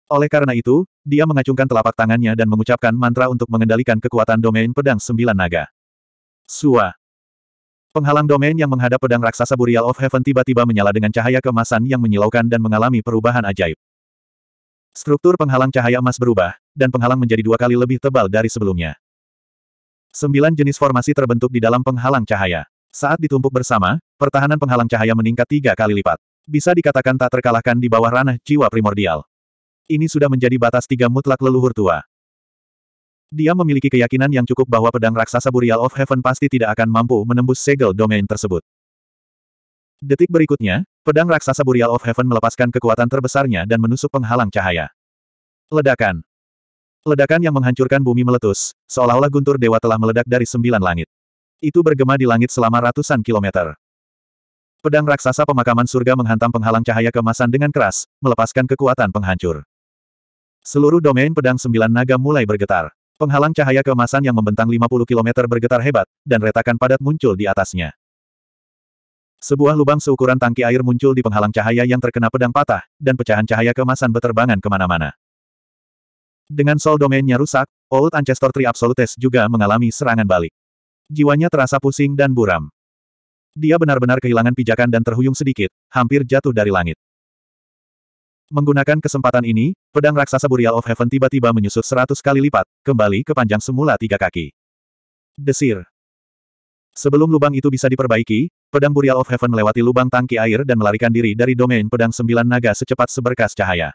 Oleh karena itu, dia mengacungkan telapak tangannya dan mengucapkan mantra untuk mengendalikan kekuatan domain pedang sembilan naga. Sua. Penghalang domain yang menghadap pedang raksasa Burial of Heaven tiba-tiba menyala dengan cahaya kemasan yang menyilaukan dan mengalami perubahan ajaib. Struktur penghalang cahaya emas berubah, dan penghalang menjadi dua kali lebih tebal dari sebelumnya. Sembilan jenis formasi terbentuk di dalam penghalang cahaya. Saat ditumpuk bersama, pertahanan penghalang cahaya meningkat tiga kali lipat. Bisa dikatakan tak terkalahkan di bawah ranah jiwa primordial. Ini sudah menjadi batas tiga mutlak leluhur tua. Dia memiliki keyakinan yang cukup bahwa pedang raksasa Burial of Heaven pasti tidak akan mampu menembus segel domain tersebut. Detik berikutnya, pedang raksasa Burial of Heaven melepaskan kekuatan terbesarnya dan menusuk penghalang cahaya. Ledakan. Ledakan yang menghancurkan bumi meletus, seolah-olah guntur dewa telah meledak dari sembilan langit. Itu bergema di langit selama ratusan kilometer. Pedang raksasa pemakaman surga menghantam penghalang cahaya kemasan dengan keras, melepaskan kekuatan penghancur. Seluruh domain pedang sembilan naga mulai bergetar. Penghalang cahaya kemasan yang membentang 50 km bergetar hebat, dan retakan padat muncul di atasnya. Sebuah lubang seukuran tangki air muncul di penghalang cahaya yang terkena pedang patah, dan pecahan cahaya kemasan beterbangan kemana-mana. Dengan soul domainnya rusak, Old Ancestor Tree Absolutes juga mengalami serangan balik. Jiwanya terasa pusing dan buram. Dia benar-benar kehilangan pijakan dan terhuyung sedikit, hampir jatuh dari langit. Menggunakan kesempatan ini, pedang raksasa Burial of Heaven tiba-tiba menyusut seratus kali lipat, kembali ke panjang semula tiga kaki. Desir. Sebelum lubang itu bisa diperbaiki, pedang Burial of Heaven melewati lubang tangki air dan melarikan diri dari domain pedang sembilan naga secepat seberkas cahaya.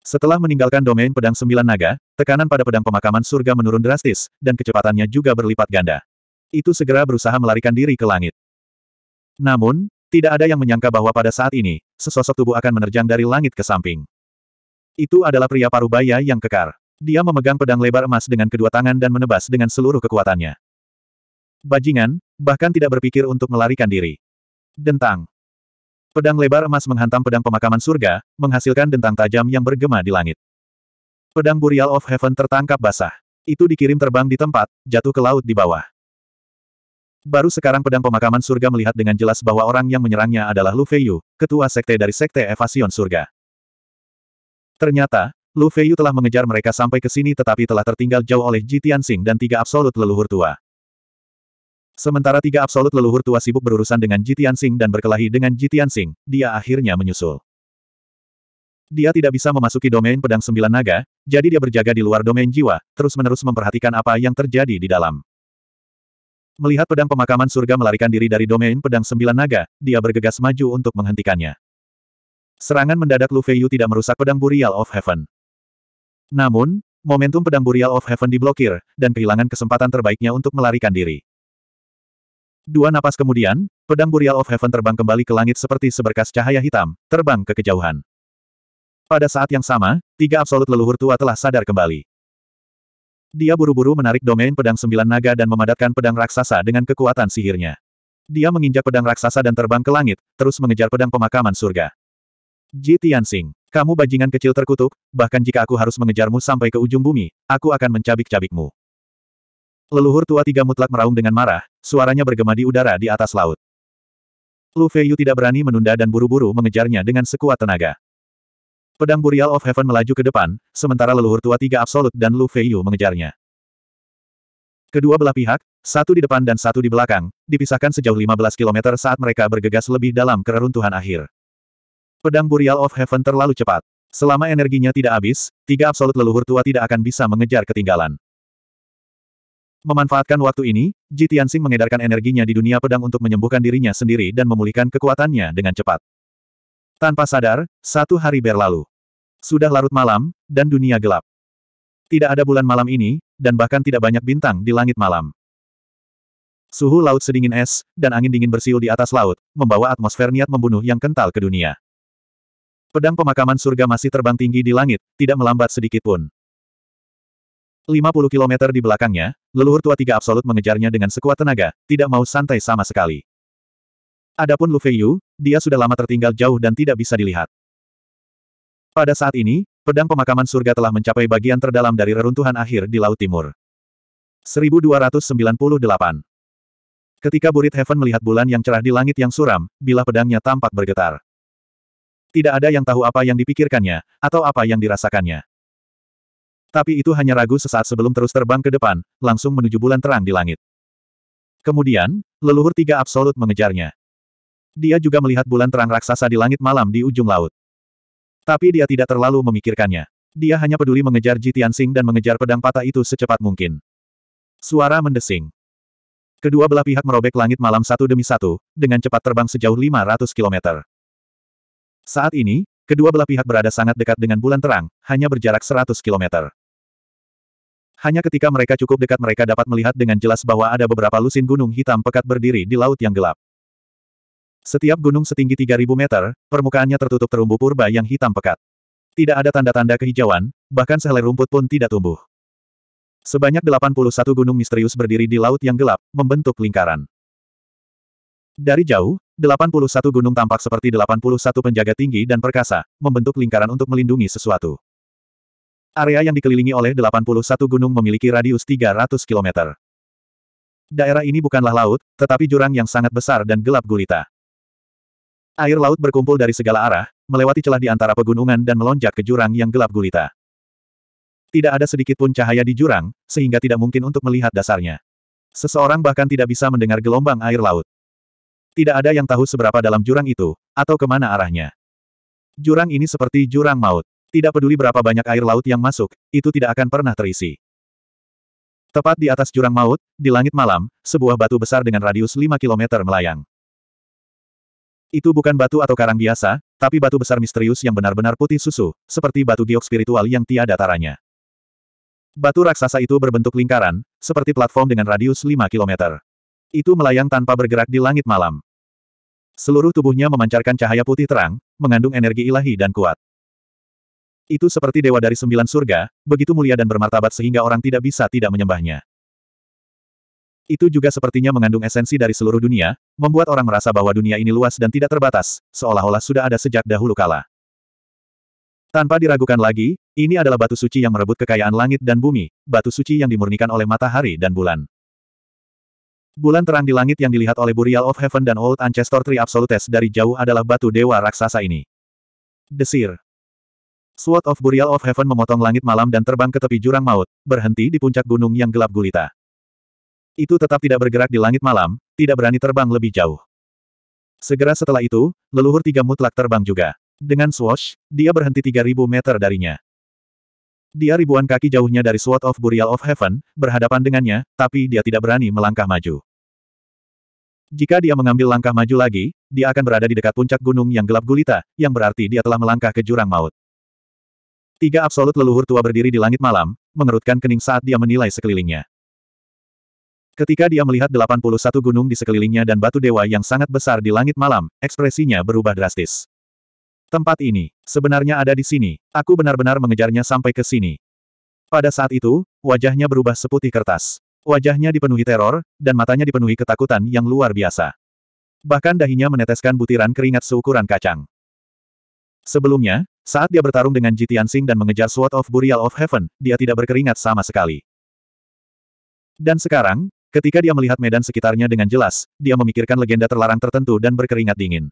Setelah meninggalkan domain pedang sembilan naga, tekanan pada pedang pemakaman surga menurun drastis, dan kecepatannya juga berlipat ganda. Itu segera berusaha melarikan diri ke langit. Namun, tidak ada yang menyangka bahwa pada saat ini, sesosok tubuh akan menerjang dari langit ke samping. Itu adalah pria parubaya yang kekar. Dia memegang pedang lebar emas dengan kedua tangan dan menebas dengan seluruh kekuatannya. Bajingan, bahkan tidak berpikir untuk melarikan diri. Dentang, Pedang lebar emas menghantam pedang pemakaman surga, menghasilkan dentang tajam yang bergema di langit. Pedang Burial of Heaven tertangkap basah. Itu dikirim terbang di tempat, jatuh ke laut di bawah. Baru sekarang pedang pemakaman surga melihat dengan jelas bahwa orang yang menyerangnya adalah Lu Feiyu, ketua sekte dari sekte evasion surga. Ternyata, Lu Feiyu telah mengejar mereka sampai ke sini tetapi telah tertinggal jauh oleh Ji Tianxing dan tiga absolut leluhur tua. Sementara tiga absolut leluhur tua sibuk berurusan dengan Jitian Sing dan berkelahi dengan Jitian Sing, dia akhirnya menyusul. Dia tidak bisa memasuki domain pedang sembilan naga, jadi dia berjaga di luar domain jiwa, terus-menerus memperhatikan apa yang terjadi di dalam. Melihat pedang pemakaman surga melarikan diri dari domain pedang sembilan naga, dia bergegas maju untuk menghentikannya. Serangan mendadak Lu Feiyu tidak merusak pedang Burial of Heaven. Namun, momentum pedang Burial of Heaven diblokir, dan kehilangan kesempatan terbaiknya untuk melarikan diri. Dua napas kemudian, pedang Burial of Heaven terbang kembali ke langit seperti seberkas cahaya hitam, terbang ke kejauhan. Pada saat yang sama, tiga absolut leluhur tua telah sadar kembali. Dia buru-buru menarik domain pedang sembilan naga dan memadatkan pedang raksasa dengan kekuatan sihirnya. Dia menginjak pedang raksasa dan terbang ke langit, terus mengejar pedang pemakaman surga. Ji Tianxing, kamu bajingan kecil terkutuk, bahkan jika aku harus mengejarmu sampai ke ujung bumi, aku akan mencabik-cabikmu. Leluhur tua tiga mutlak meraung dengan marah, Suaranya bergema di udara di atas laut. Lu Feiyu tidak berani menunda dan buru-buru mengejarnya dengan sekuat tenaga. Pedang Burial of Heaven melaju ke depan, sementara leluhur tua tiga absolut dan Lu Feiyu mengejarnya. Kedua belah pihak, satu di depan dan satu di belakang, dipisahkan sejauh 15 km saat mereka bergegas lebih dalam kereruntuhan akhir. Pedang Burial of Heaven terlalu cepat. Selama energinya tidak habis, tiga absolut leluhur tua tidak akan bisa mengejar ketinggalan. Memanfaatkan waktu ini, Ji Tianxing mengedarkan energinya di dunia pedang untuk menyembuhkan dirinya sendiri dan memulihkan kekuatannya dengan cepat. Tanpa sadar, satu hari berlalu. Sudah larut malam, dan dunia gelap. Tidak ada bulan malam ini, dan bahkan tidak banyak bintang di langit malam. Suhu laut sedingin es, dan angin dingin bersiul di atas laut, membawa atmosfer niat membunuh yang kental ke dunia. Pedang pemakaman surga masih terbang tinggi di langit, tidak melambat sedikit pun. 50 kilometer di belakangnya, Leluhur tua tiga absolut mengejarnya dengan sekuat tenaga, tidak mau santai sama sekali. Adapun Lu Feiyu, dia sudah lama tertinggal jauh dan tidak bisa dilihat. Pada saat ini, pedang pemakaman surga telah mencapai bagian terdalam dari reruntuhan akhir di Laut Timur. 1298 Ketika Burit Heaven melihat bulan yang cerah di langit yang suram, bila pedangnya tampak bergetar. Tidak ada yang tahu apa yang dipikirkannya, atau apa yang dirasakannya. Tapi itu hanya ragu sesaat sebelum terus terbang ke depan, langsung menuju bulan terang di langit. Kemudian, leluhur tiga absolut mengejarnya. Dia juga melihat bulan terang raksasa di langit malam di ujung laut. Tapi dia tidak terlalu memikirkannya. Dia hanya peduli mengejar Jitian Sing dan mengejar pedang patah itu secepat mungkin. Suara mendesing. Kedua belah pihak merobek langit malam satu demi satu, dengan cepat terbang sejauh 500 km. Saat ini, kedua belah pihak berada sangat dekat dengan bulan terang, hanya berjarak 100 km. Hanya ketika mereka cukup dekat mereka dapat melihat dengan jelas bahwa ada beberapa lusin gunung hitam pekat berdiri di laut yang gelap. Setiap gunung setinggi 3.000 meter, permukaannya tertutup terumbu purba yang hitam pekat. Tidak ada tanda-tanda kehijauan, bahkan sehelai rumput pun tidak tumbuh. Sebanyak 81 gunung misterius berdiri di laut yang gelap, membentuk lingkaran. Dari jauh, 81 gunung tampak seperti 81 penjaga tinggi dan perkasa, membentuk lingkaran untuk melindungi sesuatu. Area yang dikelilingi oleh 81 gunung memiliki radius 300 km. Daerah ini bukanlah laut, tetapi jurang yang sangat besar dan gelap gulita. Air laut berkumpul dari segala arah, melewati celah di antara pegunungan dan melonjak ke jurang yang gelap gulita. Tidak ada sedikit pun cahaya di jurang, sehingga tidak mungkin untuk melihat dasarnya. Seseorang bahkan tidak bisa mendengar gelombang air laut. Tidak ada yang tahu seberapa dalam jurang itu, atau kemana arahnya. Jurang ini seperti jurang maut. Tidak peduli berapa banyak air laut yang masuk, itu tidak akan pernah terisi. Tepat di atas jurang maut, di langit malam, sebuah batu besar dengan radius 5 km melayang. Itu bukan batu atau karang biasa, tapi batu besar misterius yang benar-benar putih susu, seperti batu giok spiritual yang tiada taranya. Batu raksasa itu berbentuk lingkaran, seperti platform dengan radius 5 km. Itu melayang tanpa bergerak di langit malam. Seluruh tubuhnya memancarkan cahaya putih terang, mengandung energi ilahi dan kuat. Itu seperti dewa dari sembilan surga, begitu mulia dan bermartabat sehingga orang tidak bisa tidak menyembahnya. Itu juga sepertinya mengandung esensi dari seluruh dunia, membuat orang merasa bahwa dunia ini luas dan tidak terbatas, seolah-olah sudah ada sejak dahulu kala. Tanpa diragukan lagi, ini adalah batu suci yang merebut kekayaan langit dan bumi, batu suci yang dimurnikan oleh matahari dan bulan. Bulan terang di langit yang dilihat oleh Burial of Heaven dan Old Ancestor Tree Absolutes dari jauh adalah batu dewa raksasa ini. Desir. Sword of Burial of Heaven memotong langit malam dan terbang ke tepi jurang maut, berhenti di puncak gunung yang gelap gulita. Itu tetap tidak bergerak di langit malam, tidak berani terbang lebih jauh. Segera setelah itu, leluhur tiga mutlak terbang juga. Dengan swash, dia berhenti 3000 meter darinya. Dia ribuan kaki jauhnya dari Sword of Burial of Heaven, berhadapan dengannya, tapi dia tidak berani melangkah maju. Jika dia mengambil langkah maju lagi, dia akan berada di dekat puncak gunung yang gelap gulita, yang berarti dia telah melangkah ke jurang maut. Tiga absolut leluhur tua berdiri di langit malam, mengerutkan kening saat dia menilai sekelilingnya. Ketika dia melihat 81 gunung di sekelilingnya dan batu dewa yang sangat besar di langit malam, ekspresinya berubah drastis. Tempat ini, sebenarnya ada di sini. Aku benar-benar mengejarnya sampai ke sini. Pada saat itu, wajahnya berubah seputih kertas. Wajahnya dipenuhi teror, dan matanya dipenuhi ketakutan yang luar biasa. Bahkan dahinya meneteskan butiran keringat seukuran kacang. Sebelumnya, saat dia bertarung dengan Ji Tianxing dan mengejar Sword of Burial of Heaven, dia tidak berkeringat sama sekali. Dan sekarang, ketika dia melihat medan sekitarnya dengan jelas, dia memikirkan legenda terlarang tertentu dan berkeringat dingin.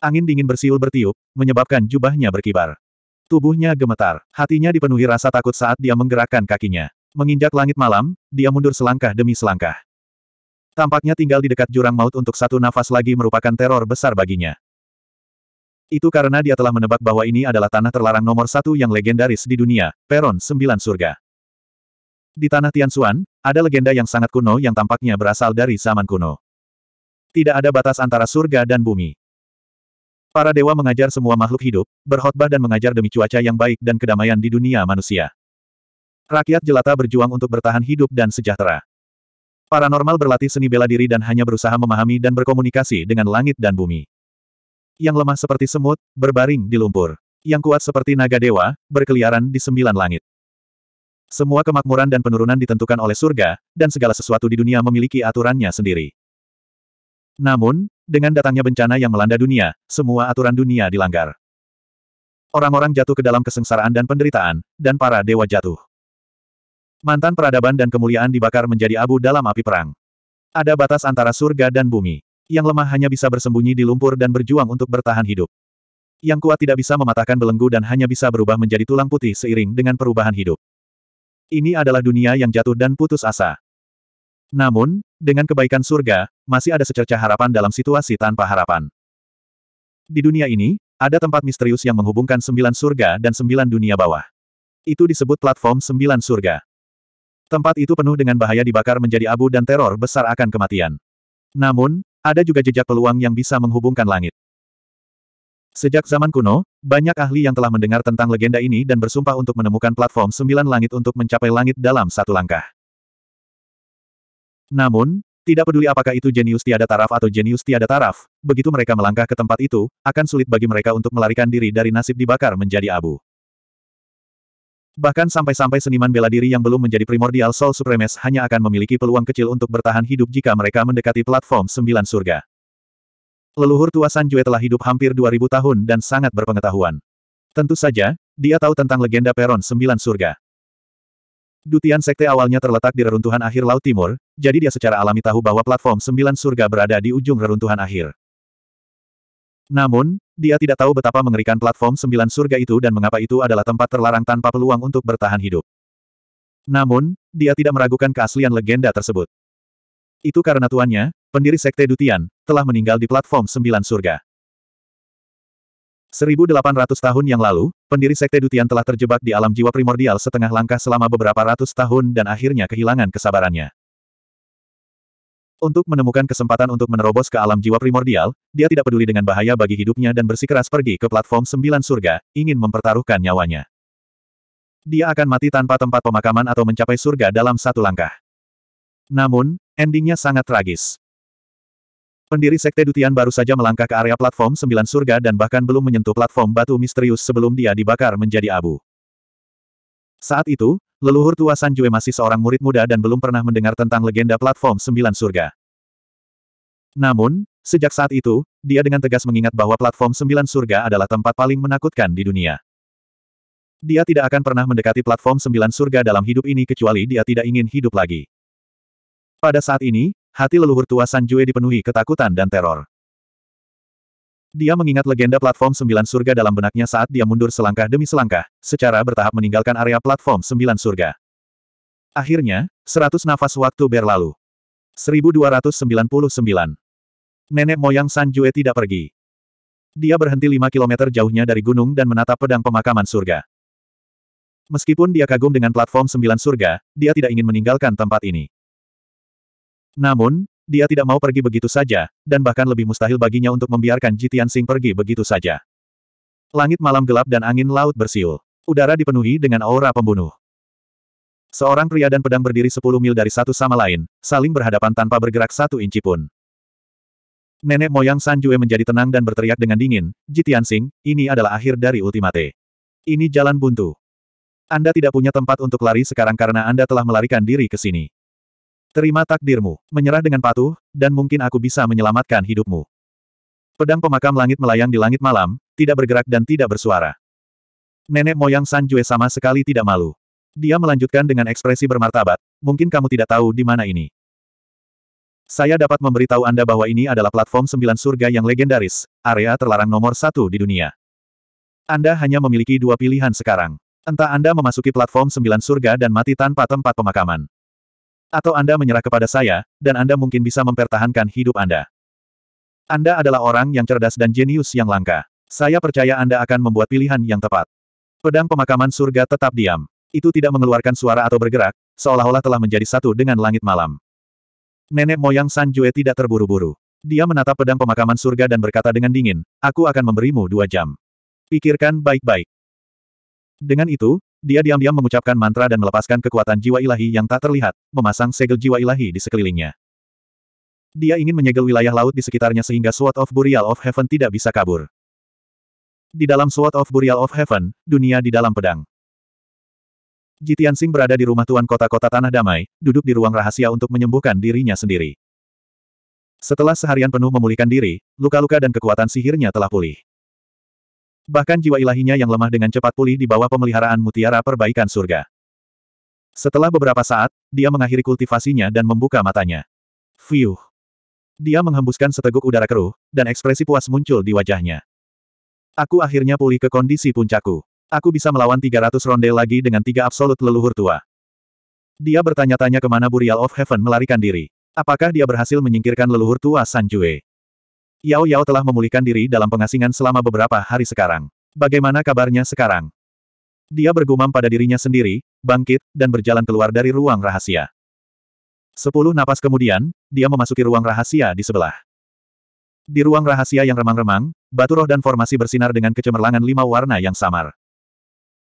Angin dingin bersiul bertiup, menyebabkan jubahnya berkibar. Tubuhnya gemetar, hatinya dipenuhi rasa takut saat dia menggerakkan kakinya. Menginjak langit malam, dia mundur selangkah demi selangkah. Tampaknya tinggal di dekat jurang maut untuk satu nafas lagi merupakan teror besar baginya. Itu karena dia telah menebak bahwa ini adalah tanah terlarang nomor satu yang legendaris di dunia, Peron Sembilan Surga. Di tanah Tianxuan, ada legenda yang sangat kuno yang tampaknya berasal dari zaman kuno. Tidak ada batas antara surga dan bumi. Para dewa mengajar semua makhluk hidup, berkhotbah dan mengajar demi cuaca yang baik dan kedamaian di dunia manusia. Rakyat jelata berjuang untuk bertahan hidup dan sejahtera. Paranormal berlatih seni bela diri dan hanya berusaha memahami dan berkomunikasi dengan langit dan bumi. Yang lemah seperti semut, berbaring di lumpur. Yang kuat seperti naga dewa, berkeliaran di sembilan langit. Semua kemakmuran dan penurunan ditentukan oleh surga, dan segala sesuatu di dunia memiliki aturannya sendiri. Namun, dengan datangnya bencana yang melanda dunia, semua aturan dunia dilanggar. Orang-orang jatuh ke dalam kesengsaraan dan penderitaan, dan para dewa jatuh. Mantan peradaban dan kemuliaan dibakar menjadi abu dalam api perang. Ada batas antara surga dan bumi. Yang lemah hanya bisa bersembunyi di lumpur dan berjuang untuk bertahan hidup. Yang kuat tidak bisa mematahkan belenggu dan hanya bisa berubah menjadi tulang putih seiring dengan perubahan hidup. Ini adalah dunia yang jatuh dan putus asa. Namun, dengan kebaikan surga, masih ada secerca harapan dalam situasi tanpa harapan. Di dunia ini, ada tempat misterius yang menghubungkan sembilan surga dan sembilan dunia bawah. Itu disebut platform sembilan surga. Tempat itu penuh dengan bahaya dibakar menjadi abu dan teror besar akan kematian. Namun, ada juga jejak peluang yang bisa menghubungkan langit. Sejak zaman kuno, banyak ahli yang telah mendengar tentang legenda ini dan bersumpah untuk menemukan platform sembilan langit untuk mencapai langit dalam satu langkah. Namun, tidak peduli apakah itu jenius tiada taraf atau jenius tiada taraf, begitu mereka melangkah ke tempat itu, akan sulit bagi mereka untuk melarikan diri dari nasib dibakar menjadi abu. Bahkan sampai-sampai seniman bela diri yang belum menjadi primordial Soul Supremes hanya akan memiliki peluang kecil untuk bertahan hidup jika mereka mendekati platform sembilan surga. Leluhur tua Sanjue telah hidup hampir 2000 tahun dan sangat berpengetahuan. Tentu saja, dia tahu tentang legenda Peron sembilan surga. Dutian Sekte awalnya terletak di reruntuhan akhir Laut Timur, jadi dia secara alami tahu bahwa platform sembilan surga berada di ujung reruntuhan akhir. Namun, dia tidak tahu betapa mengerikan platform sembilan surga itu dan mengapa itu adalah tempat terlarang tanpa peluang untuk bertahan hidup. Namun, dia tidak meragukan keaslian legenda tersebut. Itu karena tuannya, pendiri Sekte Dutian, telah meninggal di platform sembilan surga. 1800 tahun yang lalu, pendiri Sekte Dutian telah terjebak di alam jiwa primordial setengah langkah selama beberapa ratus tahun dan akhirnya kehilangan kesabarannya. Untuk menemukan kesempatan untuk menerobos ke alam jiwa primordial, dia tidak peduli dengan bahaya bagi hidupnya dan bersikeras pergi ke platform sembilan surga, ingin mempertaruhkan nyawanya. Dia akan mati tanpa tempat pemakaman atau mencapai surga dalam satu langkah. Namun, endingnya sangat tragis. Pendiri Sekte Dutian baru saja melangkah ke area platform sembilan surga dan bahkan belum menyentuh platform batu misterius sebelum dia dibakar menjadi abu. Saat itu, leluhur tua Sanjue masih seorang murid muda dan belum pernah mendengar tentang legenda platform sembilan surga. Namun, sejak saat itu, dia dengan tegas mengingat bahwa platform sembilan surga adalah tempat paling menakutkan di dunia. Dia tidak akan pernah mendekati platform sembilan surga dalam hidup ini kecuali dia tidak ingin hidup lagi. Pada saat ini, hati leluhur tua Sanjue dipenuhi ketakutan dan teror. Dia mengingat legenda platform sembilan surga dalam benaknya saat dia mundur selangkah demi selangkah, secara bertahap meninggalkan area platform sembilan surga. Akhirnya, seratus nafas waktu berlalu. 1299. Nenek moyang San Jue tidak pergi. Dia berhenti lima kilometer jauhnya dari gunung dan menatap pedang pemakaman surga. Meskipun dia kagum dengan platform sembilan surga, dia tidak ingin meninggalkan tempat ini. Namun, dia tidak mau pergi begitu saja, dan bahkan lebih mustahil baginya untuk membiarkan Jitian Sing pergi begitu saja. Langit malam gelap dan angin laut bersiul. Udara dipenuhi dengan aura pembunuh. Seorang pria dan pedang berdiri sepuluh mil dari satu sama lain, saling berhadapan tanpa bergerak satu inci pun. Nenek moyang Sanjue menjadi tenang dan berteriak dengan dingin, Jitian Sing, ini adalah akhir dari ultimate. Ini jalan buntu. Anda tidak punya tempat untuk lari sekarang karena Anda telah melarikan diri ke sini. Terima takdirmu, menyerah dengan patuh, dan mungkin aku bisa menyelamatkan hidupmu. Pedang pemakam langit melayang di langit malam, tidak bergerak dan tidak bersuara. Nenek moyang San Jue sama sekali tidak malu. Dia melanjutkan dengan ekspresi bermartabat, mungkin kamu tidak tahu di mana ini. Saya dapat memberitahu Anda bahwa ini adalah platform sembilan surga yang legendaris, area terlarang nomor satu di dunia. Anda hanya memiliki dua pilihan sekarang. Entah Anda memasuki platform sembilan surga dan mati tanpa tempat pemakaman atau Anda menyerah kepada saya, dan Anda mungkin bisa mempertahankan hidup Anda. Anda adalah orang yang cerdas dan jenius yang langka. Saya percaya Anda akan membuat pilihan yang tepat. Pedang pemakaman surga tetap diam. Itu tidak mengeluarkan suara atau bergerak, seolah-olah telah menjadi satu dengan langit malam. Nenek moyang San Jue tidak terburu-buru. Dia menatap pedang pemakaman surga dan berkata dengan dingin, aku akan memberimu dua jam. Pikirkan baik-baik. Dengan itu, dia diam-diam mengucapkan mantra dan melepaskan kekuatan jiwa ilahi yang tak terlihat, memasang segel jiwa ilahi di sekelilingnya. Dia ingin menyegel wilayah laut di sekitarnya sehingga Sword of Burial of Heaven tidak bisa kabur. Di dalam Sword of Burial of Heaven, dunia di dalam pedang. Jitian Sing berada di rumah tuan kota-kota Tanah Damai, duduk di ruang rahasia untuk menyembuhkan dirinya sendiri. Setelah seharian penuh memulihkan diri, luka-luka dan kekuatan sihirnya telah pulih. Bahkan jiwa ilahinya yang lemah dengan cepat pulih di bawah pemeliharaan mutiara perbaikan surga. Setelah beberapa saat, dia mengakhiri kultivasinya dan membuka matanya. Fiuh! Dia menghembuskan seteguk udara keruh, dan ekspresi puas muncul di wajahnya. Aku akhirnya pulih ke kondisi puncaku. Aku bisa melawan 300 ronde lagi dengan tiga absolut leluhur tua. Dia bertanya-tanya kemana Burial of Heaven melarikan diri. Apakah dia berhasil menyingkirkan leluhur tua Sanjue? Yao Yao telah memulihkan diri dalam pengasingan selama beberapa hari sekarang. Bagaimana kabarnya sekarang? Dia bergumam pada dirinya sendiri, bangkit, dan berjalan keluar dari ruang rahasia. Sepuluh napas kemudian, dia memasuki ruang rahasia di sebelah. Di ruang rahasia yang remang-remang, batu roh dan formasi bersinar dengan kecemerlangan lima warna yang samar.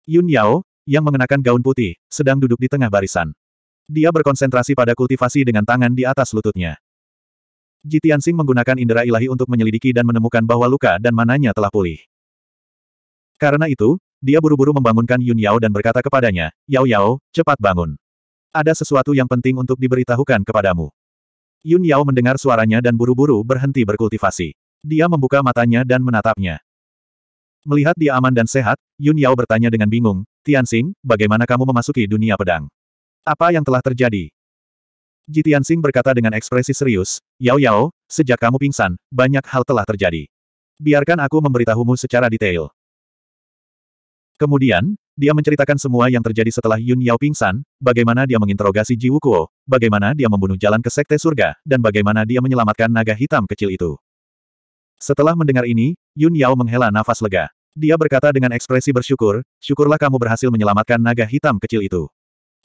Yun Yao, yang mengenakan gaun putih, sedang duduk di tengah barisan. Dia berkonsentrasi pada kultivasi dengan tangan di atas lututnya. Ji Tianxing menggunakan indera ilahi untuk menyelidiki dan menemukan bahwa luka dan mananya telah pulih. Karena itu, dia buru-buru membangunkan Yun Yao dan berkata kepadanya, Yao Yao, cepat bangun. Ada sesuatu yang penting untuk diberitahukan kepadamu. Yun Yao mendengar suaranya dan buru-buru berhenti berkultivasi. Dia membuka matanya dan menatapnya. Melihat dia aman dan sehat, Yun Yao bertanya dengan bingung, Tianxing, bagaimana kamu memasuki dunia pedang? Apa yang telah terjadi? Jitian Sing berkata dengan ekspresi serius, Yao Yao, sejak kamu pingsan, banyak hal telah terjadi. Biarkan aku memberitahumu secara detail. Kemudian, dia menceritakan semua yang terjadi setelah Yun Yao pingsan, bagaimana dia menginterogasi Ji Wukuo, bagaimana dia membunuh jalan ke Sekte Surga, dan bagaimana dia menyelamatkan naga hitam kecil itu. Setelah mendengar ini, Yun Yao menghela nafas lega. Dia berkata dengan ekspresi bersyukur, syukurlah kamu berhasil menyelamatkan naga hitam kecil itu.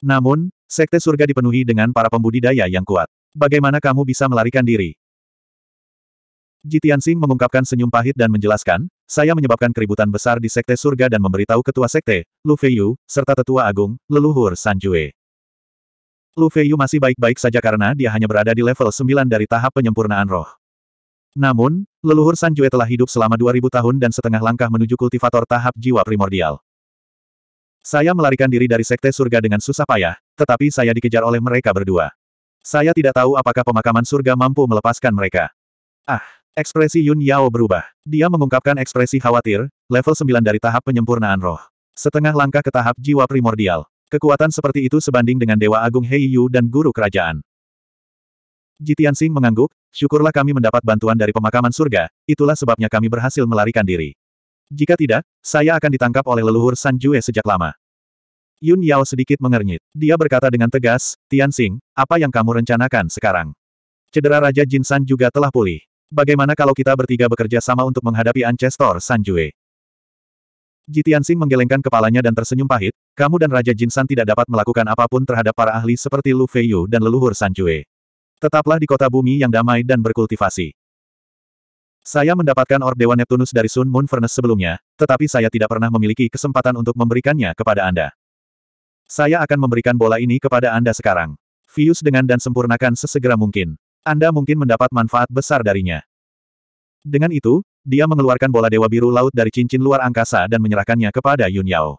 Namun, sekte surga dipenuhi dengan para pembudidaya yang kuat. Bagaimana kamu bisa melarikan diri? Jitian Sing mengungkapkan senyum pahit dan menjelaskan, saya menyebabkan keributan besar di Sekte Surga dan memberitahu Ketua Sekte, Lu Feiyu, serta Tetua Agung, leluhur San Jue. Lu Feiyu masih baik-baik saja karena dia hanya berada di level 9 dari tahap penyempurnaan roh. Namun, leluhur San Jue telah hidup selama 2000 tahun dan setengah langkah menuju kultivator tahap jiwa primordial. Saya melarikan diri dari sekte surga dengan susah payah, tetapi saya dikejar oleh mereka berdua. Saya tidak tahu apakah pemakaman surga mampu melepaskan mereka. Ah, ekspresi Yun Yao berubah. Dia mengungkapkan ekspresi khawatir, level 9 dari tahap penyempurnaan roh. Setengah langkah ke tahap jiwa primordial. Kekuatan seperti itu sebanding dengan Dewa Agung Hei Yu dan Guru Kerajaan. Jitian mengangguk, syukurlah kami mendapat bantuan dari pemakaman surga, itulah sebabnya kami berhasil melarikan diri. Jika tidak, saya akan ditangkap oleh leluhur San Jue sejak lama. Yun Yao sedikit mengernyit. Dia berkata dengan tegas, Tian Xing, apa yang kamu rencanakan sekarang? Cedera Raja Jin San juga telah pulih. Bagaimana kalau kita bertiga bekerja sama untuk menghadapi Ancestor San Jue? Ji Xing menggelengkan kepalanya dan tersenyum pahit, kamu dan Raja Jin San tidak dapat melakukan apapun terhadap para ahli seperti Lu Feiyu dan leluhur San Jue. Tetaplah di kota bumi yang damai dan berkultivasi. Saya mendapatkan Orb Dewa Neptunus dari Sun Moon Furnace sebelumnya, tetapi saya tidak pernah memiliki kesempatan untuk memberikannya kepada Anda. Saya akan memberikan bola ini kepada Anda sekarang. Fius dengan dan sempurnakan sesegera mungkin. Anda mungkin mendapat manfaat besar darinya. Dengan itu, dia mengeluarkan bola dewa biru laut dari cincin luar angkasa dan menyerahkannya kepada Yun Yao.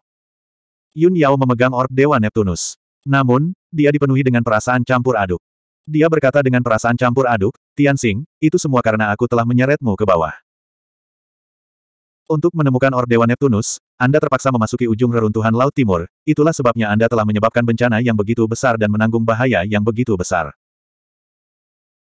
Yun Yao memegang orb dewa Neptunus. Namun, dia dipenuhi dengan perasaan campur aduk. Dia berkata dengan perasaan campur aduk, Tianxing, itu semua karena aku telah menyeretmu ke bawah. Untuk menemukan Ordewa Neptunus, Anda terpaksa memasuki ujung reruntuhan Laut Timur, itulah sebabnya Anda telah menyebabkan bencana yang begitu besar dan menanggung bahaya yang begitu besar.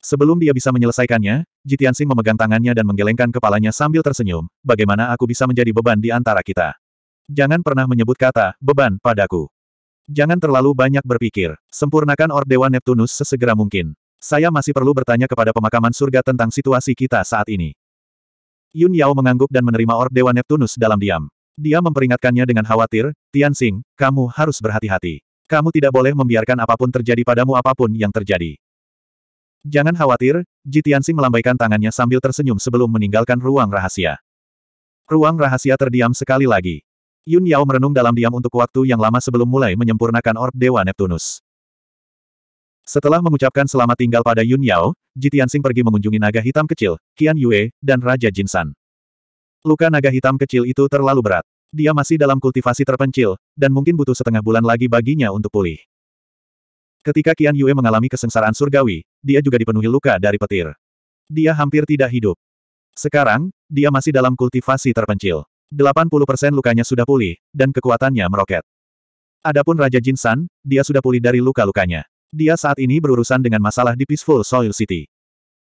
Sebelum dia bisa menyelesaikannya, Jitiansing memegang tangannya dan menggelengkan kepalanya sambil tersenyum, bagaimana aku bisa menjadi beban di antara kita. Jangan pernah menyebut kata, beban, padaku. Jangan terlalu banyak berpikir. Sempurnakan Orb Dewa Neptunus sesegera mungkin. Saya masih perlu bertanya kepada pemakaman surga tentang situasi kita saat ini. Yun Yao mengangguk dan menerima Orb Dewa Neptunus dalam diam. Dia memperingatkannya dengan khawatir, Tian Xing, kamu harus berhati-hati. Kamu tidak boleh membiarkan apapun terjadi padamu apapun yang terjadi. Jangan khawatir, Ji Xing melambaikan tangannya sambil tersenyum sebelum meninggalkan ruang rahasia. Ruang rahasia terdiam sekali lagi. Yun Yao merenung dalam diam untuk waktu yang lama sebelum mulai menyempurnakan orb Dewa Neptunus. Setelah mengucapkan selamat tinggal pada Yun Yao, Jitiansing pergi mengunjungi naga hitam kecil, Qian Yue, dan Raja Jin San. Luka naga hitam kecil itu terlalu berat. Dia masih dalam kultivasi terpencil, dan mungkin butuh setengah bulan lagi baginya untuk pulih. Ketika Qian Yue mengalami kesengsaraan surgawi, dia juga dipenuhi luka dari petir. Dia hampir tidak hidup. Sekarang, dia masih dalam kultivasi terpencil. 80% lukanya sudah pulih, dan kekuatannya meroket. Adapun Raja Jin San, dia sudah pulih dari luka-lukanya. Dia saat ini berurusan dengan masalah di Peaceful Soil City.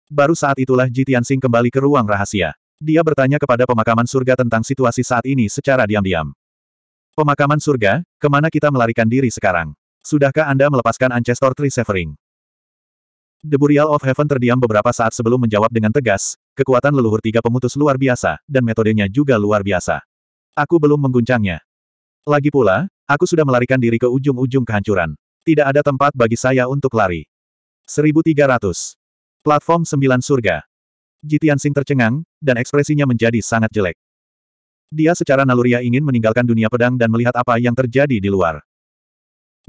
Baru saat itulah Ji Tianxing kembali ke ruang rahasia. Dia bertanya kepada pemakaman surga tentang situasi saat ini secara diam-diam. Pemakaman surga, kemana kita melarikan diri sekarang? Sudahkah Anda melepaskan Ancestor Tree Severing? The Burial of Heaven terdiam beberapa saat sebelum menjawab dengan tegas, kekuatan leluhur tiga pemutus luar biasa, dan metodenya juga luar biasa. Aku belum mengguncangnya. Lagi pula, aku sudah melarikan diri ke ujung-ujung kehancuran. Tidak ada tempat bagi saya untuk lari. 1300. Platform 9 Surga. Jitian Sing tercengang, dan ekspresinya menjadi sangat jelek. Dia secara naluria ingin meninggalkan dunia pedang dan melihat apa yang terjadi di luar.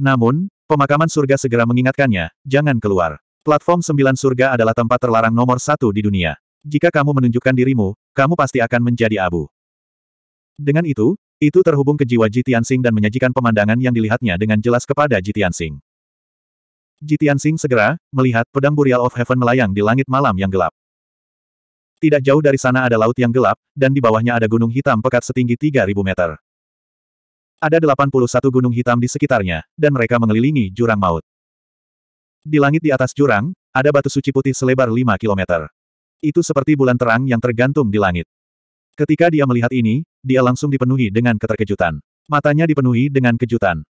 Namun, pemakaman surga segera mengingatkannya, jangan keluar. Platform Sembilan Surga adalah tempat terlarang nomor satu di dunia. Jika kamu menunjukkan dirimu, kamu pasti akan menjadi abu. Dengan itu, itu terhubung ke jiwa Jitian Sing dan menyajikan pemandangan yang dilihatnya dengan jelas kepada Jitian Sing. Jitian Sing segera melihat pedang Burial of Heaven melayang di langit malam yang gelap. Tidak jauh dari sana ada laut yang gelap, dan di bawahnya ada gunung hitam pekat setinggi 3.000 meter. Ada 81 gunung hitam di sekitarnya, dan mereka mengelilingi jurang maut. Di langit di atas jurang, ada batu suci putih selebar 5 kilometer. Itu seperti bulan terang yang tergantung di langit. Ketika dia melihat ini, dia langsung dipenuhi dengan keterkejutan. Matanya dipenuhi dengan kejutan.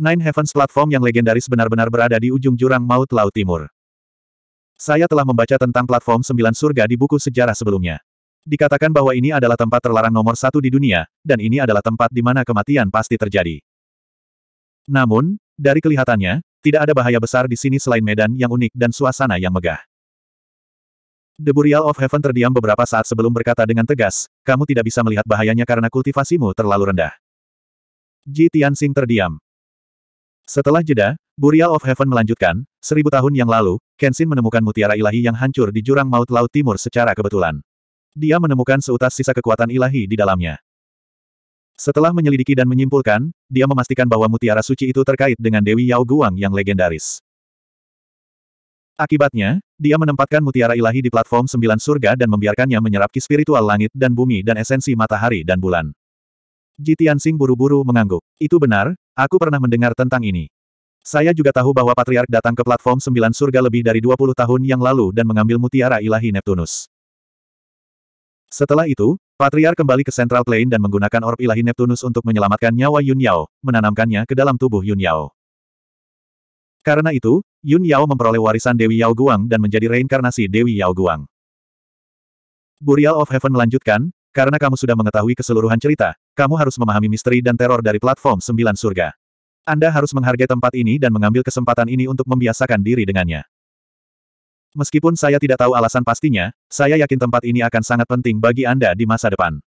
Nine Heavens platform yang legendaris benar-benar berada di ujung jurang maut Laut Timur. Saya telah membaca tentang platform sembilan surga di buku sejarah sebelumnya. Dikatakan bahwa ini adalah tempat terlarang nomor satu di dunia, dan ini adalah tempat di mana kematian pasti terjadi. Namun, dari kelihatannya, tidak ada bahaya besar di sini selain medan yang unik dan suasana yang megah. The Burial of Heaven terdiam beberapa saat sebelum berkata dengan tegas, kamu tidak bisa melihat bahayanya karena kultivasimu terlalu rendah. Ji Tianxing terdiam. Setelah jeda, Burial of Heaven melanjutkan, seribu tahun yang lalu, Kenshin menemukan mutiara ilahi yang hancur di jurang maut Laut Timur secara kebetulan. Dia menemukan seutas sisa kekuatan ilahi di dalamnya. Setelah menyelidiki dan menyimpulkan, dia memastikan bahwa mutiara suci itu terkait dengan Dewi Yao Guang yang legendaris. Akibatnya, dia menempatkan mutiara ilahi di platform sembilan surga dan membiarkannya menyerap ki spiritual langit dan bumi dan esensi matahari dan bulan. Jitian Sing buru-buru mengangguk. Itu benar, aku pernah mendengar tentang ini. Saya juga tahu bahwa Patriark datang ke platform sembilan surga lebih dari 20 tahun yang lalu dan mengambil mutiara ilahi Neptunus. Setelah itu, Patriar kembali ke Central Plain dan menggunakan orb ilahi Neptunus untuk menyelamatkan nyawa Yun Yao, menanamkannya ke dalam tubuh Yun Yao. Karena itu, Yun Yao memperoleh warisan Dewi Yao Guang dan menjadi reinkarnasi Dewi Yao Guang. Burial of Heaven melanjutkan, karena kamu sudah mengetahui keseluruhan cerita, kamu harus memahami misteri dan teror dari platform sembilan surga. Anda harus menghargai tempat ini dan mengambil kesempatan ini untuk membiasakan diri dengannya. Meskipun saya tidak tahu alasan pastinya, saya yakin tempat ini akan sangat penting bagi Anda di masa depan.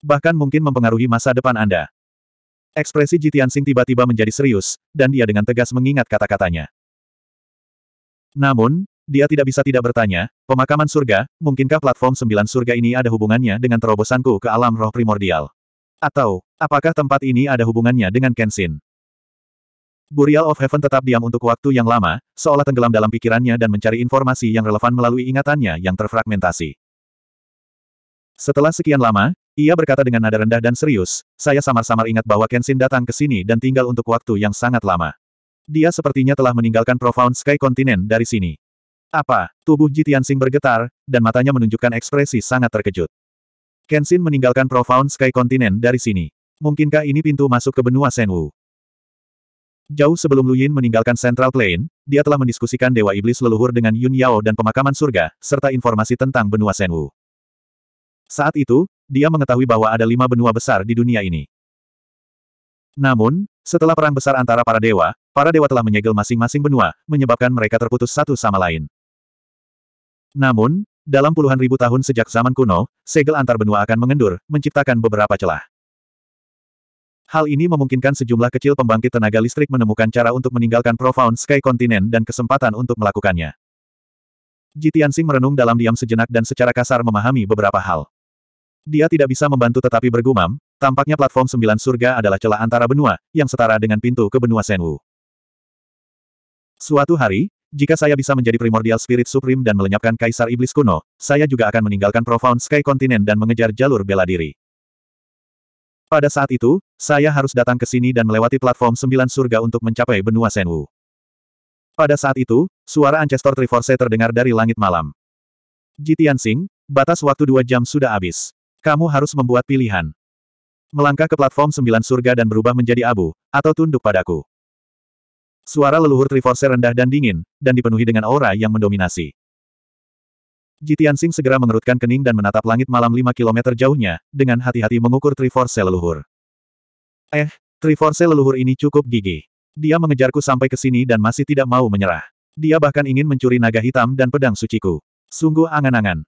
Bahkan mungkin mempengaruhi masa depan Anda. Ekspresi Jitian Sing tiba-tiba menjadi serius, dan dia dengan tegas mengingat kata-katanya. Namun, dia tidak bisa tidak bertanya, pemakaman surga, mungkinkah platform sembilan surga ini ada hubungannya dengan terobosanku ke alam roh primordial? Atau, apakah tempat ini ada hubungannya dengan Kenshin? Burial of Heaven tetap diam untuk waktu yang lama, seolah tenggelam dalam pikirannya dan mencari informasi yang relevan melalui ingatannya yang terfragmentasi. Setelah sekian lama, ia berkata dengan nada rendah dan serius, saya samar-samar ingat bahwa Kenshin datang ke sini dan tinggal untuk waktu yang sangat lama. Dia sepertinya telah meninggalkan Profound Sky Continent dari sini. Apa? Tubuh Jitian Sing bergetar, dan matanya menunjukkan ekspresi sangat terkejut. Kenshin meninggalkan Profound Sky Continent dari sini. Mungkinkah ini pintu masuk ke benua Senwu? Jauh sebelum Lu Yin meninggalkan Central Plain, dia telah mendiskusikan Dewa Iblis leluhur dengan Yun Yao dan pemakaman surga, serta informasi tentang benua Senwu. Saat itu, dia mengetahui bahwa ada lima benua besar di dunia ini. Namun, setelah perang besar antara para dewa, para dewa telah menyegel masing-masing benua, menyebabkan mereka terputus satu sama lain. Namun, dalam puluhan ribu tahun sejak zaman kuno, segel antar benua akan mengendur, menciptakan beberapa celah. Hal ini memungkinkan sejumlah kecil pembangkit tenaga listrik menemukan cara untuk meninggalkan Profound Sky Continent dan kesempatan untuk melakukannya. Jitiansing merenung dalam diam sejenak dan secara kasar memahami beberapa hal. Dia tidak bisa membantu tetapi bergumam, tampaknya platform sembilan surga adalah celah antara benua, yang setara dengan pintu ke benua Senwu. Suatu hari, jika saya bisa menjadi primordial spirit supreme dan melenyapkan kaisar iblis kuno, saya juga akan meninggalkan Profound Sky Continent dan mengejar jalur bela diri. Pada saat itu, saya harus datang ke sini dan melewati platform sembilan surga untuk mencapai benua Senwu. Pada saat itu, suara Ancestor Triforce terdengar dari langit malam. Jitian Sing, batas waktu dua jam sudah habis. Kamu harus membuat pilihan. Melangkah ke platform sembilan surga dan berubah menjadi abu, atau tunduk padaku. Suara leluhur Triforce rendah dan dingin, dan dipenuhi dengan aura yang mendominasi. Jitian Sing segera mengerutkan kening dan menatap langit malam 5 kilometer jauhnya, dengan hati-hati mengukur Triforce leluhur. Eh, Triforce leluhur ini cukup gigih. Dia mengejarku sampai ke sini dan masih tidak mau menyerah. Dia bahkan ingin mencuri naga hitam dan pedang suciku. Sungguh angan-angan.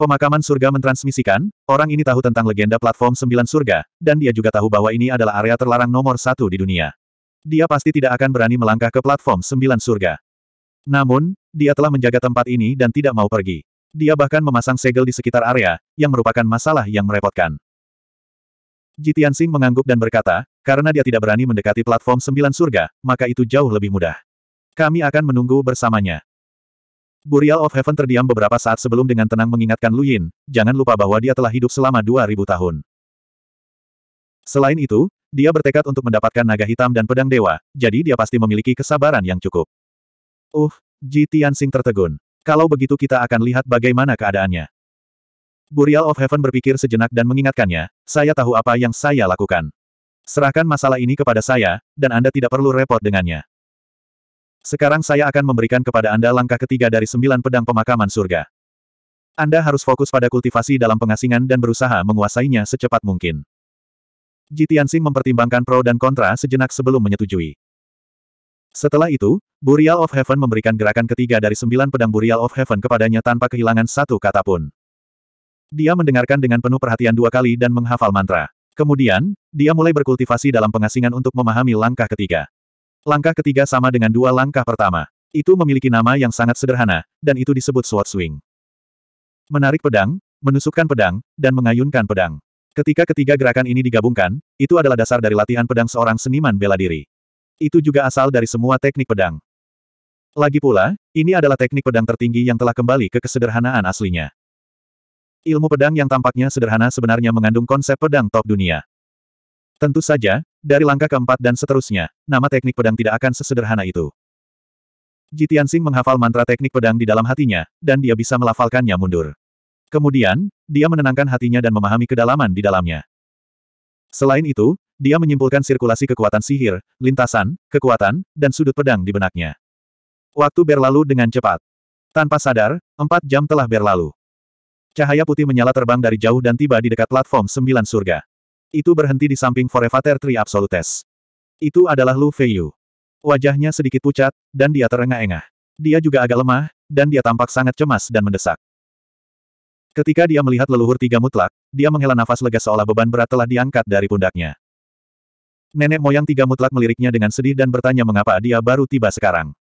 Pemakaman surga mentransmisikan, orang ini tahu tentang legenda platform sembilan surga, dan dia juga tahu bahwa ini adalah area terlarang nomor satu di dunia. Dia pasti tidak akan berani melangkah ke platform sembilan surga. Namun, dia telah menjaga tempat ini dan tidak mau pergi. Dia bahkan memasang segel di sekitar area, yang merupakan masalah yang merepotkan. Jitian Sing mengangguk dan berkata, karena dia tidak berani mendekati platform sembilan surga, maka itu jauh lebih mudah. Kami akan menunggu bersamanya. Burial of Heaven terdiam beberapa saat sebelum dengan tenang mengingatkan Lu Yin, jangan lupa bahwa dia telah hidup selama 2000 tahun. Selain itu, dia bertekad untuk mendapatkan naga hitam dan pedang dewa, jadi dia pasti memiliki kesabaran yang cukup. Uh, Ji Tianxing tertegun. Kalau begitu kita akan lihat bagaimana keadaannya. Burial of Heaven berpikir sejenak dan mengingatkannya, saya tahu apa yang saya lakukan. Serahkan masalah ini kepada saya, dan Anda tidak perlu repot dengannya. Sekarang saya akan memberikan kepada Anda langkah ketiga dari sembilan pedang pemakaman surga. Anda harus fokus pada kultivasi dalam pengasingan dan berusaha menguasainya secepat mungkin. Singh mempertimbangkan pro dan kontra sejenak sebelum menyetujui. Setelah itu, Burial of Heaven memberikan gerakan ketiga dari sembilan pedang Burial of Heaven kepadanya tanpa kehilangan satu kata pun. Dia mendengarkan dengan penuh perhatian dua kali dan menghafal mantra. Kemudian, dia mulai berkultivasi dalam pengasingan untuk memahami langkah ketiga. Langkah ketiga sama dengan dua langkah pertama. Itu memiliki nama yang sangat sederhana, dan itu disebut Sword Swing. Menarik pedang, menusukkan pedang, dan mengayunkan pedang. Ketika ketiga gerakan ini digabungkan, itu adalah dasar dari latihan pedang seorang seniman bela diri. Itu juga asal dari semua teknik pedang. Lagi pula, ini adalah teknik pedang tertinggi yang telah kembali ke kesederhanaan aslinya. Ilmu pedang yang tampaknya sederhana sebenarnya mengandung konsep pedang top dunia. Tentu saja, dari langkah keempat dan seterusnya, nama teknik pedang tidak akan sesederhana itu. Jitian Sing menghafal mantra teknik pedang di dalam hatinya, dan dia bisa melafalkannya mundur. Kemudian, dia menenangkan hatinya dan memahami kedalaman di dalamnya. Selain itu, dia menyimpulkan sirkulasi kekuatan sihir, lintasan, kekuatan, dan sudut pedang di benaknya. Waktu berlalu dengan cepat. Tanpa sadar, empat jam telah berlalu. Cahaya putih menyala terbang dari jauh dan tiba di dekat platform sembilan surga. Itu berhenti di samping Forevater Tri Absolutes. Itu adalah Lu Feiyu. Wajahnya sedikit pucat, dan dia terengah-engah. Dia juga agak lemah, dan dia tampak sangat cemas dan mendesak. Ketika dia melihat leluhur tiga mutlak, dia menghela nafas lega seolah beban berat telah diangkat dari pundaknya. Nenek moyang tiga mutlak meliriknya dengan sedih dan bertanya mengapa dia baru tiba sekarang.